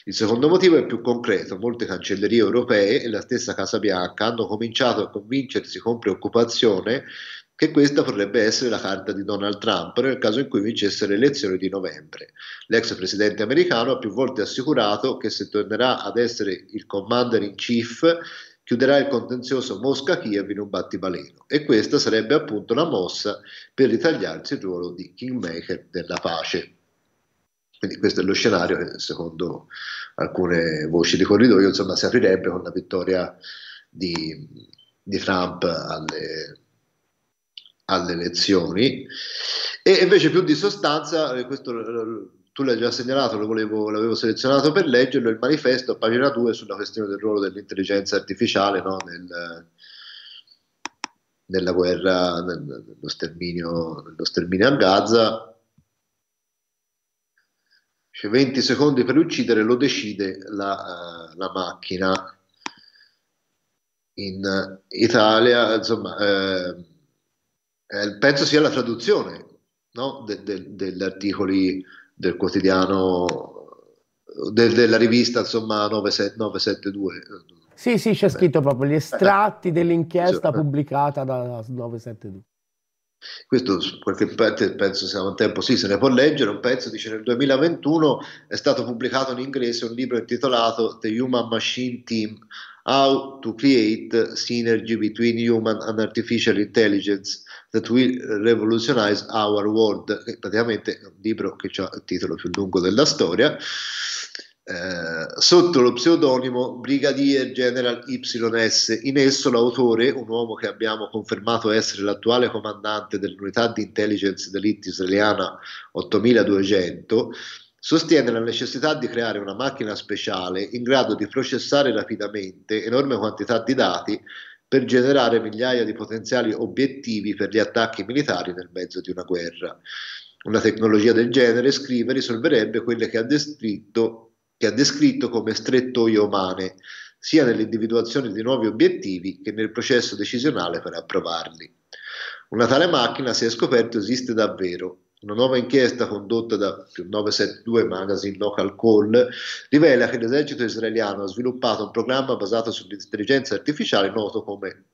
Speaker 1: Il secondo motivo è più concreto, molte cancellerie europee e la stessa Casa Bianca hanno cominciato a convincersi con preoccupazione che questa potrebbe essere la carta di Donald Trump nel caso in cui vincesse le elezioni di novembre. L'ex presidente americano ha più volte assicurato che se tornerà ad essere il commander in chief chiuderà il contenzioso Mosca-Kiev in un battibaleno e questa sarebbe appunto la mossa per ritagliarsi il ruolo di kingmaker della pace. Quindi questo è lo scenario che secondo alcune voci di corridoio insomma, si aprirebbe con la vittoria di, di Trump alle, alle elezioni e invece più di sostanza, eh, questo eh, tu l'hai già segnalato, volevo, l'avevo selezionato per leggerlo, il manifesto pagina 2 sulla questione del ruolo dell'intelligenza artificiale no? Nel, nella guerra, nel, nello, sterminio, nello sterminio a Gaza. 20 secondi per uccidere lo decide la, uh, la macchina in Italia, insomma, eh, eh, penso sia la traduzione no? de, de, degli articoli del quotidiano, del, della rivista, insomma, 972.
Speaker 2: Sì, sì, c'è scritto proprio gli estratti dell'inchiesta pubblicata da 972.
Speaker 1: Questo qualche parte penso sia un tempo, sì, se ne può leggere, un pezzo dice nel 2021 è stato pubblicato in inglese un libro intitolato The Human Machine Team, How to Create Synergy Between Human and Artificial Intelligence That Will Revolutionize Our World, che praticamente è un libro che ha il titolo più lungo della storia, eh, sotto lo pseudonimo Brigadier General YS. In esso l'autore, un uomo che abbiamo confermato essere l'attuale comandante dell'unità di intelligence delitti israeliana 8200, sostiene la necessità di creare una macchina speciale in grado di processare rapidamente enorme quantità di dati per generare migliaia di potenziali obiettivi per gli attacchi militari nel mezzo di una guerra. Una tecnologia del genere, scrive, risolverebbe quelle che ha descritto, che ha descritto come strettoie umane, sia nell'individuazione di nuovi obiettivi che nel processo decisionale per approvarli. Una tale macchina si è scoperto esiste davvero una nuova inchiesta condotta da 972 Magazine Local Call rivela che l'esercito israeliano ha sviluppato un programma basato sull'intelligenza artificiale noto come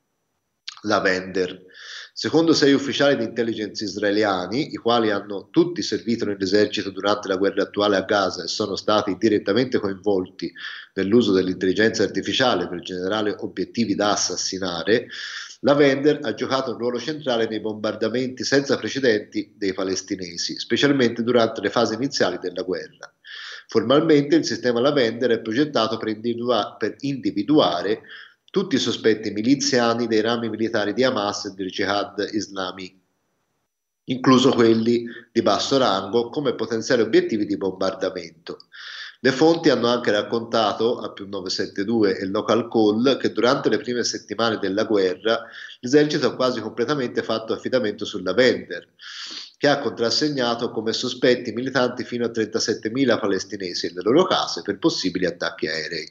Speaker 1: Lavender. Secondo sei ufficiali di intelligence israeliani, i quali hanno tutti servito nell'esercito durante la guerra attuale a Gaza e sono stati direttamente coinvolti nell'uso dell'intelligenza artificiale per generare obiettivi da assassinare, la Vender ha giocato un ruolo centrale nei bombardamenti senza precedenti dei palestinesi, specialmente durante le fasi iniziali della guerra. Formalmente il sistema Lavender è progettato per, individua- per individuare tutti i sospetti miliziani dei rami militari di Hamas e del Jihad Islami, incluso quelli di basso rango, come potenziali obiettivi di bombardamento. Le fonti hanno anche raccontato a più 972 e Local Call che durante le prime settimane della guerra l'esercito ha quasi completamente fatto affidamento sulla Vender, che ha contrassegnato come sospetti militanti fino a 37.000 palestinesi e le loro case per possibili attacchi aerei.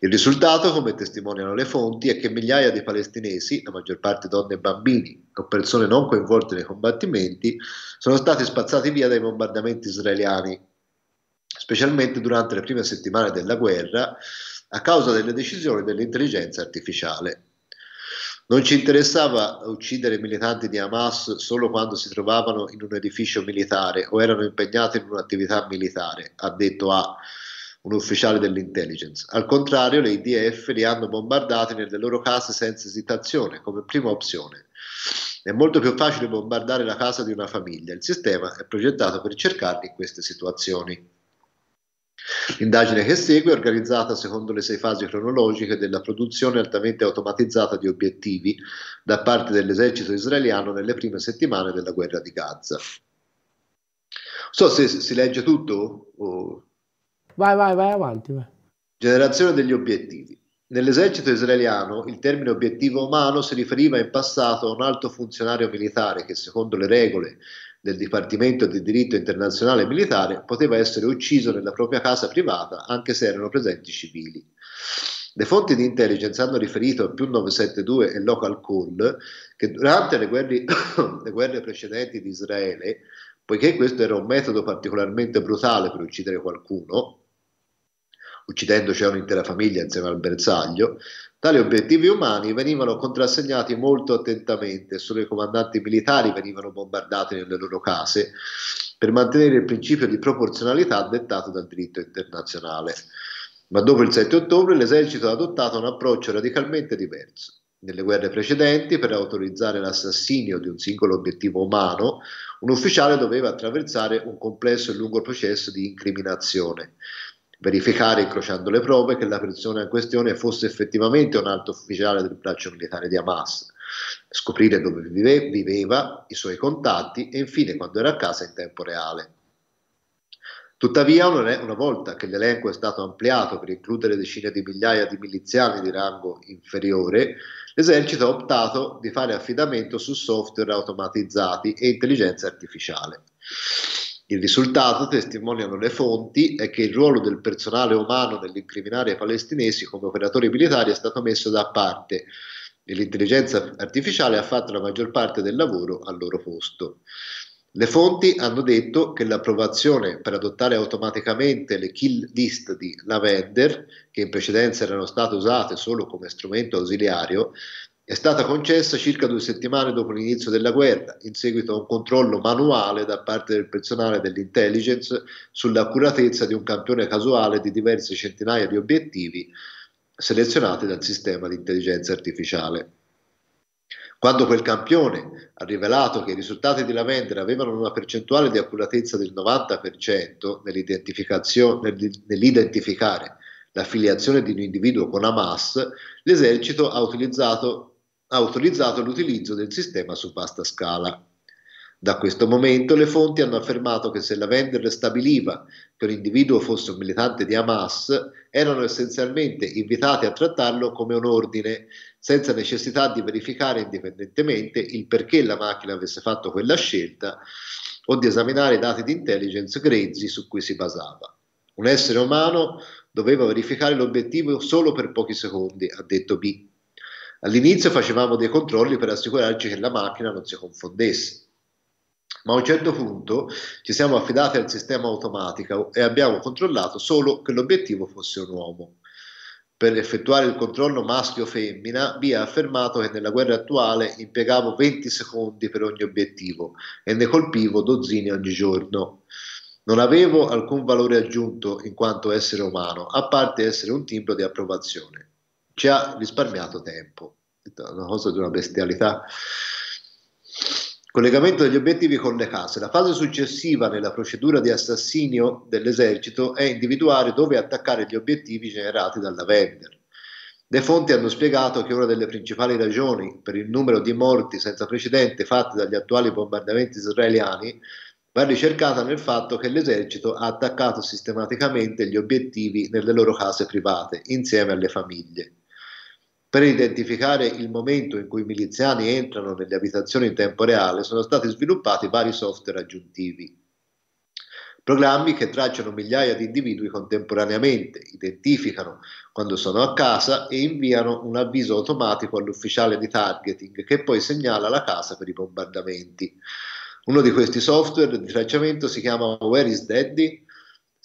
Speaker 1: Il risultato, come testimoniano le fonti, è che migliaia di palestinesi, la maggior parte donne e bambini o persone non coinvolte nei combattimenti, sono stati spazzati via dai bombardamenti israeliani specialmente durante le prime settimane della guerra, a causa delle decisioni dell'intelligenza artificiale. Non ci interessava uccidere militanti di Hamas solo quando si trovavano in un edificio militare o erano impegnati in un'attività militare, ha detto a un ufficiale dell'intelligence. Al contrario, le IDF li hanno bombardati nelle loro case senza esitazione, come prima opzione. È molto più facile bombardare la casa di una famiglia. Il sistema è progettato per cercarli in queste situazioni. L'indagine che segue è organizzata secondo le sei fasi cronologiche della produzione altamente automatizzata di obiettivi da parte dell'esercito israeliano nelle prime settimane della guerra di Gaza. So se si legge tutto? O...
Speaker 2: Vai, vai, vai avanti. Vai.
Speaker 1: Generazione degli obiettivi. Nell'esercito israeliano il termine obiettivo umano si riferiva in passato a un alto funzionario militare che, secondo le regole del Dipartimento di diritto internazionale militare, poteva essere ucciso nella propria casa privata anche se erano presenti civili. Le fonti di intelligence hanno riferito al più 972 e local call che durante le guerre, le guerre precedenti di Israele, poiché questo era un metodo particolarmente brutale per uccidere qualcuno, uccidendo cioè un'intera famiglia insieme al bersaglio, Tali obiettivi umani venivano contrassegnati molto attentamente, solo i comandanti militari venivano bombardati nelle loro case per mantenere il principio di proporzionalità dettato dal diritto internazionale. Ma dopo il 7 ottobre l'esercito ha adottato un approccio radicalmente diverso. Nelle guerre precedenti, per autorizzare l'assassinio di un singolo obiettivo umano, un ufficiale doveva attraversare un complesso e lungo processo di incriminazione verificare, incrociando le prove, che la persona in questione fosse effettivamente un alto ufficiale del braccio militare di Hamas, scoprire dove vive, viveva, i suoi contatti e infine quando era a casa in tempo reale. Tuttavia, una volta che l'elenco è stato ampliato per includere decine di migliaia di miliziani di rango inferiore, l'esercito ha optato di fare affidamento su software automatizzati e intelligenza artificiale. Il risultato, testimoniano le fonti, è che il ruolo del personale umano nell'incriminare i palestinesi come operatori militari è stato messo da parte e l'intelligenza artificiale ha fatto la maggior parte del lavoro al loro posto. Le fonti hanno detto che l'approvazione per adottare automaticamente le kill list di Lavender, che in precedenza erano state usate solo come strumento ausiliario, è stata concessa circa due settimane dopo l'inizio della guerra, in seguito a un controllo manuale da parte del personale dell'intelligence sull'accuratezza di un campione casuale di diverse centinaia di obiettivi selezionati dal sistema di intelligenza artificiale. Quando quel campione ha rivelato che i risultati di Lavender avevano una percentuale di accuratezza del 90% nell'identificare l'affiliazione di un individuo con Hamas, l'esercito ha utilizzato ha autorizzato l'utilizzo del sistema su vasta scala. Da questo momento le fonti hanno affermato che se la vendor stabiliva che un individuo fosse un militante di Hamas, erano essenzialmente invitati a trattarlo come un ordine, senza necessità di verificare indipendentemente il perché la macchina avesse fatto quella scelta o di esaminare i dati di intelligence grezzi su cui si basava. Un essere umano doveva verificare l'obiettivo solo per pochi secondi, ha detto B. All'inizio facevamo dei controlli per assicurarci che la macchina non si confondesse, ma a un certo punto ci siamo affidati al sistema automatico e abbiamo controllato solo che l'obiettivo fosse un uomo. Per effettuare il controllo maschio-femmina, Bia ha affermato che nella guerra attuale impiegavo 20 secondi per ogni obiettivo e ne colpivo dozzine ogni giorno. Non avevo alcun valore aggiunto in quanto essere umano, a parte essere un timbro di approvazione ci ha risparmiato tempo. È una cosa di una bestialità. Collegamento degli obiettivi con le case. La fase successiva nella procedura di assassinio dell'esercito è individuare dove attaccare gli obiettivi generati dalla vendor. Le fonti hanno spiegato che una delle principali ragioni per il numero di morti senza precedente fatti dagli attuali bombardamenti israeliani va ricercata nel fatto che l'esercito ha attaccato sistematicamente gli obiettivi nelle loro case private, insieme alle famiglie per identificare il momento in cui i miliziani entrano nelle abitazioni in tempo reale, sono stati sviluppati vari software aggiuntivi. Programmi che tracciano migliaia di individui contemporaneamente, identificano quando sono a casa e inviano un avviso automatico all'ufficiale di targeting che poi segnala la casa per i bombardamenti. Uno di questi software di tracciamento si chiama Where is Daddy?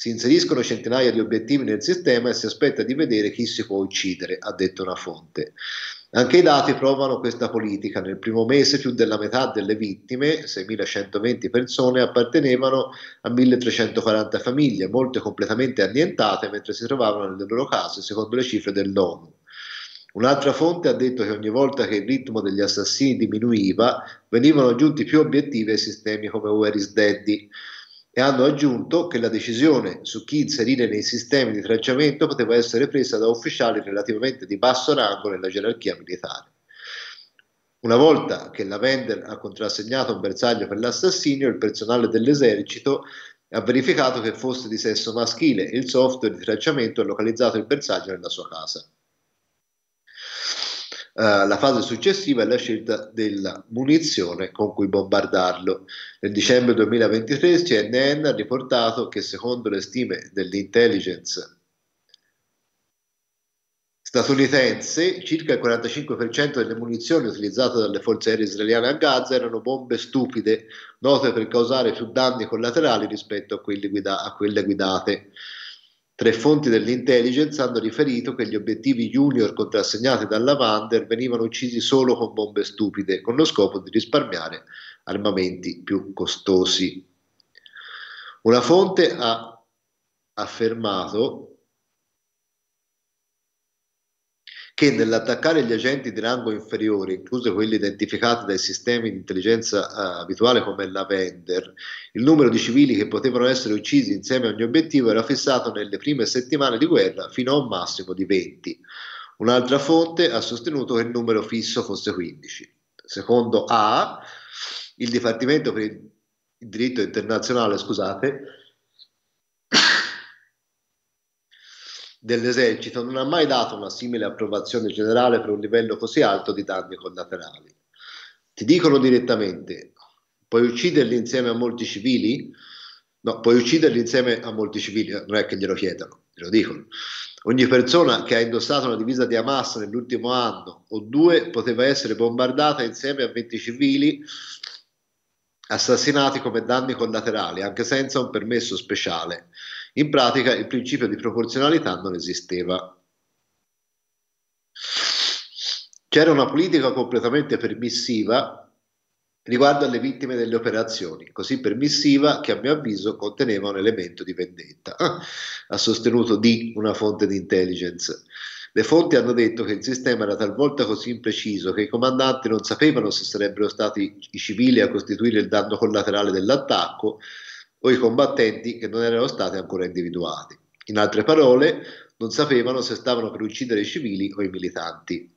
Speaker 1: Si inseriscono centinaia di obiettivi nel sistema e si aspetta di vedere chi si può uccidere, ha detto una fonte. Anche i dati provano questa politica. Nel primo mese più della metà delle vittime, 6.120 persone, appartenevano a 1.340 famiglie, molte completamente annientate mentre si trovavano nelle loro case, secondo le cifre dell'ONU. Un'altra fonte ha detto che ogni volta che il ritmo degli assassini diminuiva, venivano aggiunti più obiettivi ai sistemi come Where is Daddy e hanno aggiunto che la decisione su chi inserire nei sistemi di tracciamento poteva essere presa da ufficiali relativamente di basso rango nella gerarchia militare. Una volta che la Vender ha contrassegnato un bersaglio per l'assassinio, il personale dell'esercito ha verificato che fosse di sesso maschile e il software di tracciamento ha localizzato il bersaglio nella sua casa. Eh, la fase successiva è la scelta della munizione con cui bombardarlo. Nel dicembre 2023 CNN ha riportato che secondo le stime dell'intelligence statunitense, circa il 45% delle munizioni utilizzate dalle forze aeree israeliane a Gaza erano bombe stupide, note per causare più danni collaterali rispetto a, guida- a quelle guidate. Tre fonti dell'intelligence hanno riferito che gli obiettivi junior contrassegnati dalla Vander venivano uccisi solo con bombe stupide, con lo scopo di risparmiare armamenti più costosi. Una fonte ha affermato che nell'attaccare gli agenti di rango inferiore, incluso quelli identificati dai sistemi di intelligenza eh, abituale come la Vender, il numero di civili che potevano essere uccisi insieme a ogni obiettivo era fissato nelle prime settimane di guerra fino a un massimo di 20. Un'altra fonte ha sostenuto che il numero fisso fosse 15. Secondo A, il Dipartimento per il diritto internazionale, scusate, dell'esercito non ha mai dato una simile approvazione generale per un livello così alto di danni collaterali. Ti dicono direttamente, puoi ucciderli insieme a molti civili? No, puoi ucciderli insieme a molti civili, non è che glielo chiedano, glielo dicono. Ogni persona che ha indossato una divisa di Hamas nell'ultimo anno o due poteva essere bombardata insieme a 20 civili assassinati come danni collaterali, anche senza un permesso speciale. In pratica il principio di proporzionalità non esisteva. C'era una politica completamente permissiva riguardo alle vittime delle operazioni, così permissiva che a mio avviso conteneva un elemento di vendetta, ha sostenuto D, una fonte di intelligence. Le fonti hanno detto che il sistema era talvolta così impreciso che i comandanti non sapevano se sarebbero stati i civili a costituire il danno collaterale dell'attacco o i combattenti che non erano stati ancora individuati. In altre parole, non sapevano se stavano per uccidere i civili o i militanti.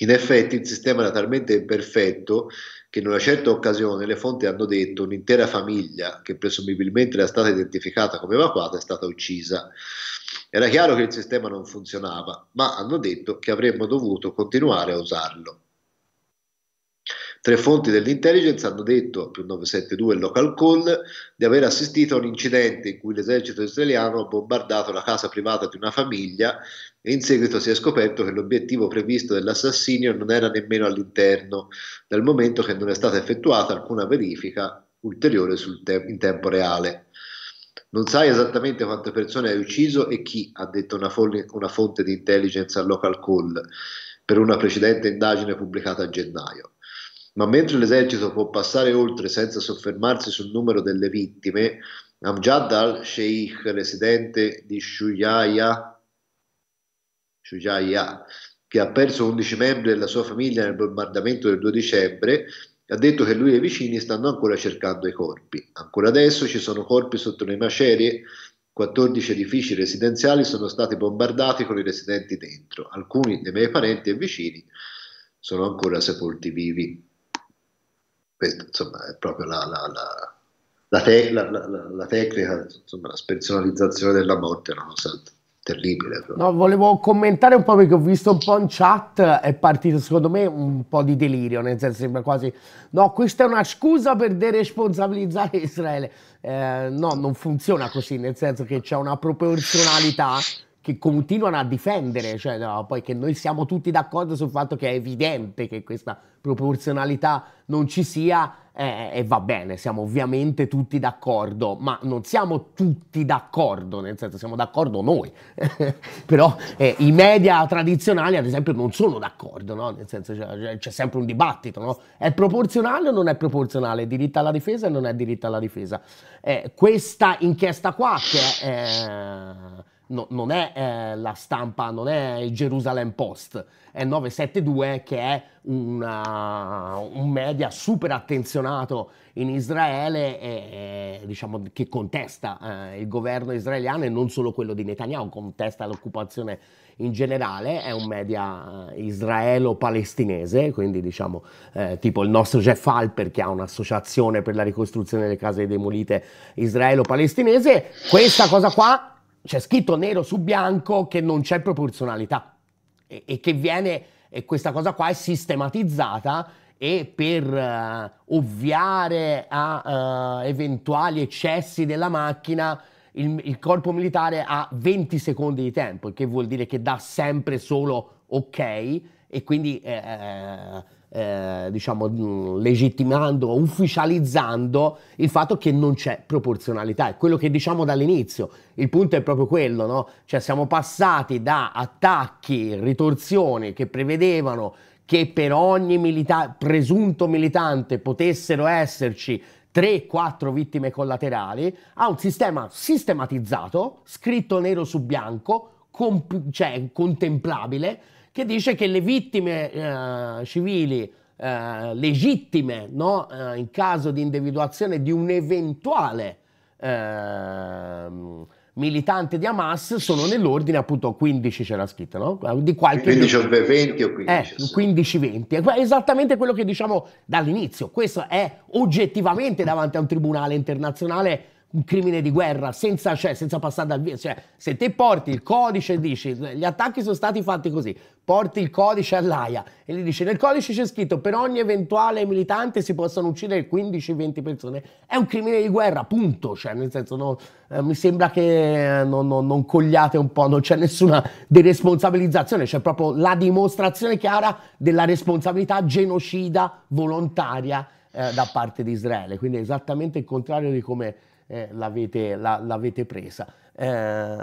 Speaker 1: In effetti il sistema era talmente imperfetto che in una certa occasione le fonti hanno detto un'intera famiglia, che presumibilmente era stata identificata come evacuata, è stata uccisa. Era chiaro che il sistema non funzionava, ma hanno detto che avremmo dovuto continuare a usarlo. Tre fonti dell'intelligence hanno detto, più 972 il local call, di aver assistito a un incidente in cui l'esercito israeliano ha bombardato la casa privata di una famiglia e in seguito si è scoperto che l'obiettivo previsto dell'assassinio non era nemmeno all'interno, dal momento che non è stata effettuata alcuna verifica ulteriore te- in tempo reale. Non sai esattamente quante persone hai ucciso e chi, ha detto una, fol- una fonte di intelligence al local call per una precedente indagine pubblicata a gennaio ma mentre l'esercito può passare oltre senza soffermarsi sul numero delle vittime, Amjad al-Sheikh, residente di Shuyaya, Shuyaya, che ha perso 11 membri della sua famiglia nel bombardamento del 2 dicembre, ha detto che lui e i vicini stanno ancora cercando i corpi. Ancora adesso ci sono corpi sotto le macerie 14 edifici residenziali sono stati bombardati con i residenti dentro. Alcuni dei miei parenti e vicini sono ancora sepolti vivi insomma, è proprio la, la, la, la te, tecnica, insomma, la spersonalizzazione della morte non lo so. terribile.
Speaker 2: No, volevo commentare un po' perché ho visto un po' in chat, è partito secondo me un po' di delirio, nel senso sembra quasi, no, questa è una scusa per deresponsabilizzare Israele. Eh, no, non funziona così, nel senso che c'è una proporzionalità che continuano a difendere, cioè no, poi che noi siamo tutti d'accordo sul fatto che è evidente che questa proporzionalità non ci sia eh, eh e va bene, siamo ovviamente tutti d'accordo, ma non siamo tutti d'accordo, nel senso siamo d'accordo noi, però eh, i media tradizionali ad esempio non sono d'accordo, no? nel senso c'è, cioè, cioè, c'è sempre un dibattito, no? è proporzionale o non è proporzionale, è diritto alla difesa o non è diritto alla difesa. Eh, questa inchiesta qua che... Eh, no, non è eh, la stampa, non è il Jerusalem Post, è 972 che è una, un media super attenzionato in Israele e, e eh, diciamo, che contesta eh, il governo israeliano e non solo quello di Netanyahu, contesta l'occupazione in generale, è un media eh, israelo-palestinese, quindi diciamo eh, tipo il nostro Jeff Alper che ha un'associazione per la ricostruzione delle case demolite israelo-palestinese, questa cosa qua c'è scritto nero su bianco che non c'è proporzionalità e, e che viene, e questa cosa qua è sistematizzata e per uh, ovviare a uh, eventuali eccessi della macchina il, il, corpo militare ha 20 secondi di tempo, il che vuol dire che dà sempre solo ok e quindi... Eh, eh eh, diciamo, mm, legittimando, ufficializzando il fatto che non c'è proporzionalità. È quello che diciamo dall'inizio. Il punto è proprio quello, no? Cioè siamo passati da attacchi, ritorsioni che prevedevano che per ogni milita- presunto militante potessero esserci 3-4 vittime collaterali, a un sistema sistematizzato, scritto nero su bianco, comp- cioè contemplabile, che dice che le vittime eh, civili eh, legittime no? eh, in caso di individuazione di un eventuale ehm, militante di Hamas sono nell'ordine appunto 15 c'era scritto no? di qualche 15 o 20 o 15 eh, 15 20 è esattamente quello che diciamo dall'inizio questo è oggettivamente davanti a un tribunale internazionale un crimine di guerra senza, cioè, senza passare dal via. Cioè, se te porti il codice e dici gli attacchi sono stati fatti così, porti il codice all'AIA e gli dici nel codice c'è scritto per ogni eventuale militante si possono uccidere 15-20 persone, è un crimine di guerra, punto. Cioè, nel senso, no, eh, mi sembra che eh, no, non cogliate un po', non c'è nessuna deresponsabilizzazione, c'è proprio la dimostrazione chiara della responsabilità genocida volontaria eh, da parte di Israele. Quindi è esattamente il contrario di come eh, l'avete, la, l'avete, presa. Eh,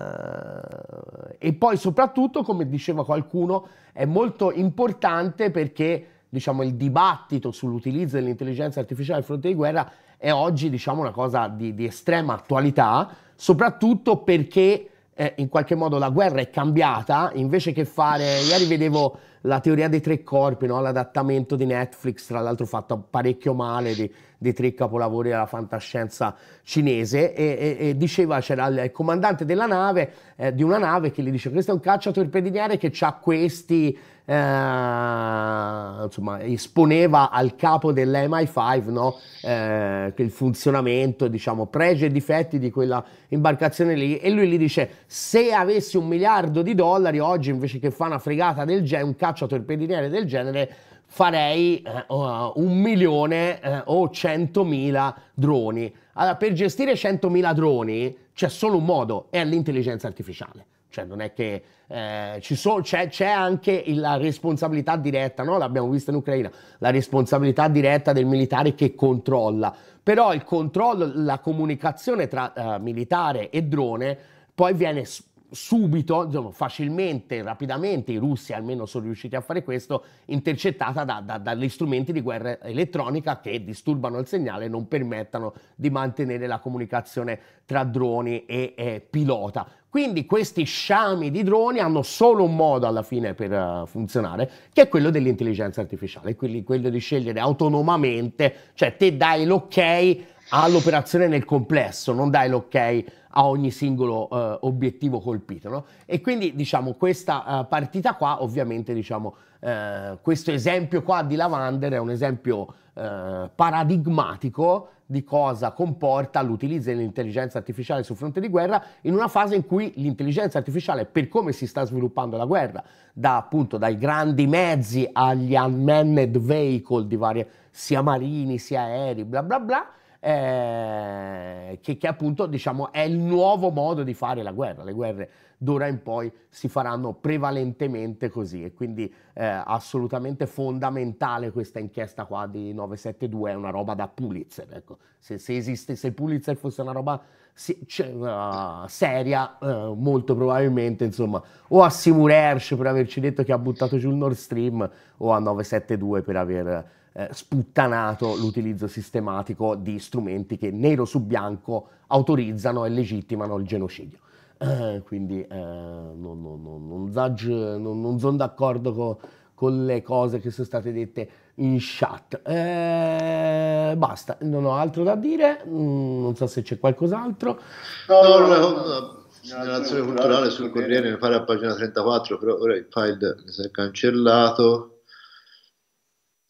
Speaker 2: e poi soprattutto, come diceva qualcuno, è molto importante perché diciamo, il dibattito sull'utilizzo dell'intelligenza artificiale al fronte di guerra è oggi diciamo, una cosa di, di estrema attualità, soprattutto perché eh, in qualche modo la guerra è cambiata, invece che fare, ieri vedevo la teoria dei tre corpi, no? l'adattamento di Netflix, tra l'altro fatto parecchio male, di, dei tre capolavori della fantascienza cinese e, e, e diceva c'era il comandante della nave, eh, di una nave che gli dice questo è un cacciatorpediniere che ha questi eh, insomma, esponeva al capo dell'MI5 no? eh, il funzionamento, diciamo, pregi e difetti di quella imbarcazione lì. E lui gli dice: Se avessi un miliardo di dollari oggi, invece che fare una fregata del genere, un cacciatorpediniere del genere, farei eh, uh, un milione eh, o centomila droni. Allora, per gestire centomila droni c'è solo un modo, è l'intelligenza artificiale. Cioè, non è che eh, so, c'è, c'è, anche la responsabilità diretta, no? l'abbiamo vista in Ucraina, la responsabilità diretta del militare che controlla. Però il controllo, la comunicazione tra eh, militare e drone poi viene subito, diciamo, facilmente, rapidamente, i russi almeno sono riusciti a fare questo, intercettata da, da, dagli strumenti di guerra elettronica che disturbano il segnale e non permettono di mantenere la comunicazione tra droni e eh, pilota. Quindi questi sciami di droni hanno solo un modo alla fine per eh, funzionare, che è quello dell'intelligenza artificiale, quindi quello di scegliere autonomamente, cioè te dai l'ok all'operazione nel complesso, non dai l'ok a ogni singolo eh, obiettivo colpito. No? E quindi diciamo questa eh, partita qua, ovviamente diciamo, eh, questo esempio qua di Lavander è un esempio eh, paradigmatico di cosa comporta l'utilizzo dell'intelligenza artificiale sul fronte di guerra in una fase in cui l'intelligenza artificiale, per come si sta sviluppando la guerra, da, appunto dai grandi mezzi agli unmanned vehicle di varie, sia marini sia aerei, bla bla bla, eh, che, che, appunto diciamo, è il nuovo modo di fare la guerra. Le guerre d'ora in poi si faranno prevalentemente così e quindi eh, assolutamente fondamentale questa inchiesta qua di 972 è una roba da Pulitzer. Ecco. Se, se, esiste, se Pulitzer fosse una roba se, cioè, uh, eh, seria, uh, molto probabilmente, insomma, o a Seymour Hersh per averci detto che ha buttato giù il Nord Stream o a 972 per aver eh, sputtanato l'utilizzo sistematico di strumenti che nero su bianco autorizzano e legittimano il genocidio. Eh, quindi eh, non, non, non, non, non sono d'accordo con con le cose che sono state dette in chat. Eh, basta, non ho altro da dire, mm, non so se c'è qualcos'altro.
Speaker 1: No, no, no, no, no. segnalazione culturale sul Corriere, mi pare a pagina 34, però ora il file si è cancellato.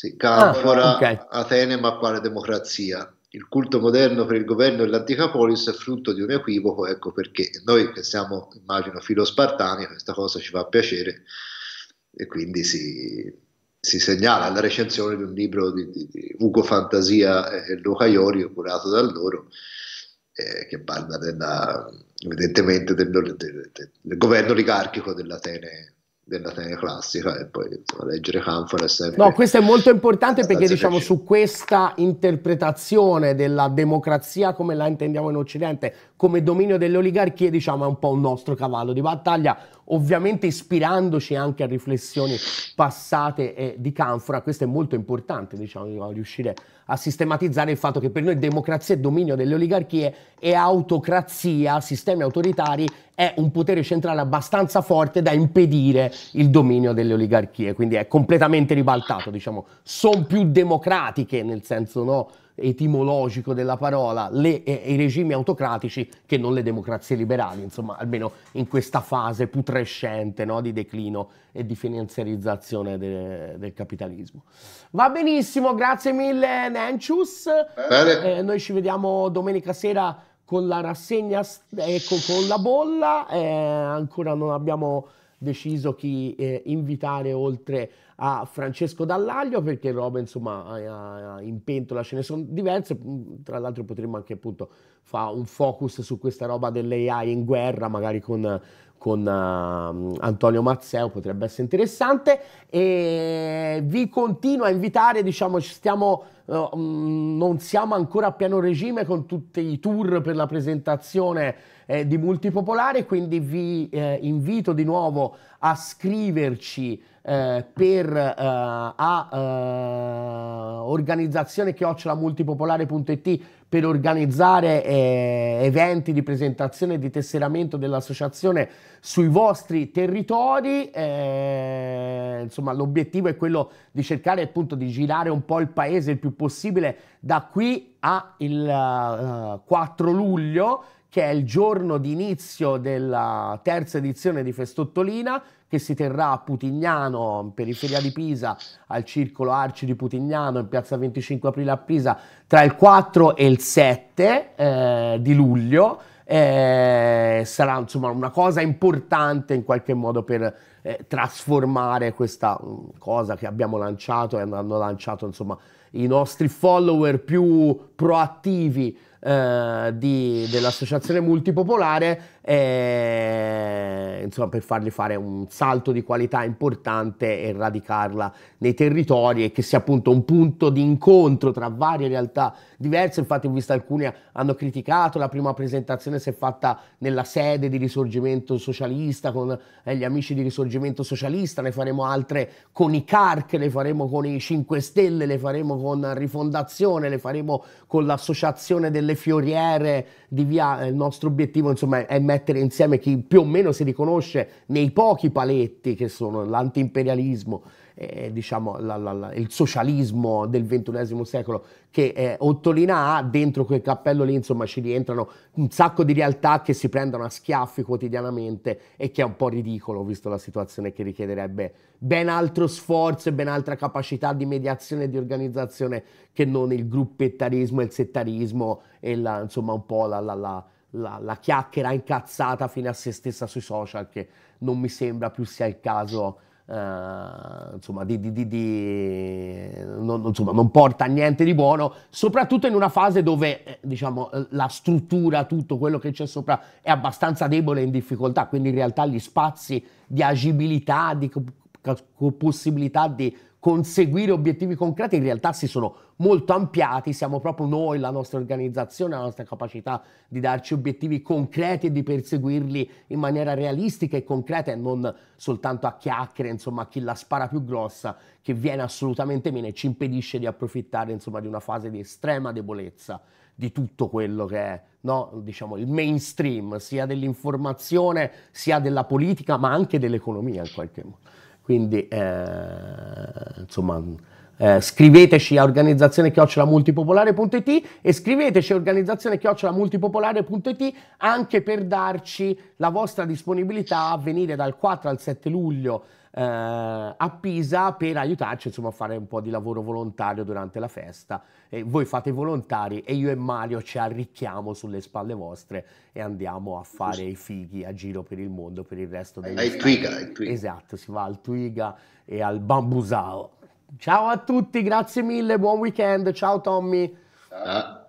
Speaker 1: Sì, Canfora, ah, okay. Atene ma quale democrazia? Il culto moderno per il governo e l'antica polis è frutto di un equivoco, ecco perché noi che siamo, immagino, filospartani, questa cosa ci fa piacere e quindi si, si segnala la recensione di un libro di, di, di Ugo Fantasia e Luca Iori, curato da loro eh, che parla della, evidentemente del, del, del, del governo oligarchico dell'Atene dell'Atene classica e poi insomma, leggere Canfor è sempre... No, questo
Speaker 2: è molto importante perché diciamo su questa interpretazione della democrazia come la intendiamo in Occidente come dominio delle oligarchie diciamo è un po' un nostro cavallo di battaglia ovviamente ispirandoci anche a riflessioni passate eh, di Canfora, questo è molto importante, diciamo, riuscire a sistematizzare il fatto che per noi democrazia è dominio delle oligarchie e autocrazia, sistemi autoritari, è un potere centrale abbastanza forte da impedire il dominio delle oligarchie, quindi è completamente ribaltato, diciamo, sono più democratiche nel senso no etimologico della parola le, eh, i regimi autocratici che non le democrazie liberali, insomma, almeno in questa fase putrescente no, di declino e di finanziarizzazione de, del capitalismo. Va benissimo, grazie mille Nencius. Eh, noi ci vediamo domenica sera con la rassegna, ecco, con la bolla. Eh, ancora non abbiamo deciso chi eh, invitare oltre a Francesco Dall'Aglio perché roba insomma in pentola ce ne sono diverse mm, tra l'altro potremmo anche appunto fare un focus su questa roba dell'AI in guerra magari con, con uh, Antonio Mazzeo potrebbe essere interessante e vi continuo a invitare diciamo ci stiamo uh, um, non siamo ancora a pieno regime con tutti i tour per la presentazione eh, di Multipopolare, quindi vi eh, invito di nuovo a scriverci eh, per eh, a eh, organizzazione chiocciolamultipopolare.it per organizzare eh, eventi di presentazione e di tesseramento dell'associazione sui vostri territori. Eh, insomma, l'obiettivo è quello di cercare appunto di girare un po' il paese il più possibile da qui al uh, 4 luglio, che è il giorno d'inizio della terza edizione di Festottolina, che si terrà a Putignano, in periferia di Pisa, al circolo Arci di Putignano, in piazza 25 aprile a Pisa, tra il 4 e il 7 eh, di luglio. Eh, sarà insomma una cosa importante in qualche modo per eh, trasformare questa um, cosa che abbiamo lanciato e hanno lanciato insomma i nostri follower più proattivi eh, di, dell'associazione multipopolare eh, insomma, per fargli fare un salto di qualità importante e radicarla nei territori e che sia appunto un punto di incontro tra varie realtà diverse. Infatti ho visto alcune hanno criticato, la prima presentazione si è fatta nella sede di Risorgimento Socialista con eh, gli amici di Risorgimento Socialista, ne faremo altre con i CARC, le faremo con i 5 Stelle, le faremo con Rifondazione, le faremo con l'Associazione delle Fioriere di via, eh, il nostro obiettivo insomma è mettere insieme chi più o meno si riconosce nei pochi paletti che sono l'antiimperialismo, eh, diciamo, la, la, la, il socialismo del XXI secolo che eh, Ottolina ha, dentro quel cappello lì insomma ci rientrano un sacco di realtà che si prendono a schiaffi quotidianamente e che è un po' ridicolo visto la situazione che richiederebbe ben altro sforzo e ben altra capacità di mediazione e di organizzazione che non il gruppettarismo, il settarismo e la, insomma un po' la la, la, chiacchiera incazzata fino a se stessa sui social, che non mi sembra più sia il caso. Uh, insomma, di, di, di, di non, insomma, non, porta niente di buono, soprattutto in una fase dove eh, diciamo, eh, la struttura, tutto quello che c'è sopra è abbastanza debole e in difficoltà, quindi in realtà gli spazi di agibilità, di possibilità di conseguire obiettivi concreti in realtà si sono molto ampliati, siamo proprio noi, la nostra organizzazione, la nostra capacità di darci obiettivi concreti e di perseguirli in maniera realistica e concreta e non soltanto a chiacchiere, insomma a chi la spara più grossa che viene assolutamente meno e ci impedisce di approfittare insomma di una fase di estrema debolezza di tutto quello che è no? diciamo, il mainstream sia dell'informazione sia della politica ma anche dell'economia in qualche modo. Quindi, eh, insomma, eh, scriveteci a organizzazione multipopolare.it e scriveteci a organizzazione multipopolare.it anche per darci la vostra disponibilità a venire dal 4 al 7 luglio eh, a Pisa per aiutarci insomma, a fare un po' di lavoro volontario durante la festa. E voi fate i volontari e io e Mario ci arricchiamo sulle spalle vostre e andiamo a fare i fighi a giro per il mondo per il resto del mondo. Al Twiga. Esatto, si va al Twiga e al
Speaker 1: Bambusao. Ciao a tutti, grazie mille, buon weekend, ciao Tommy. Ah.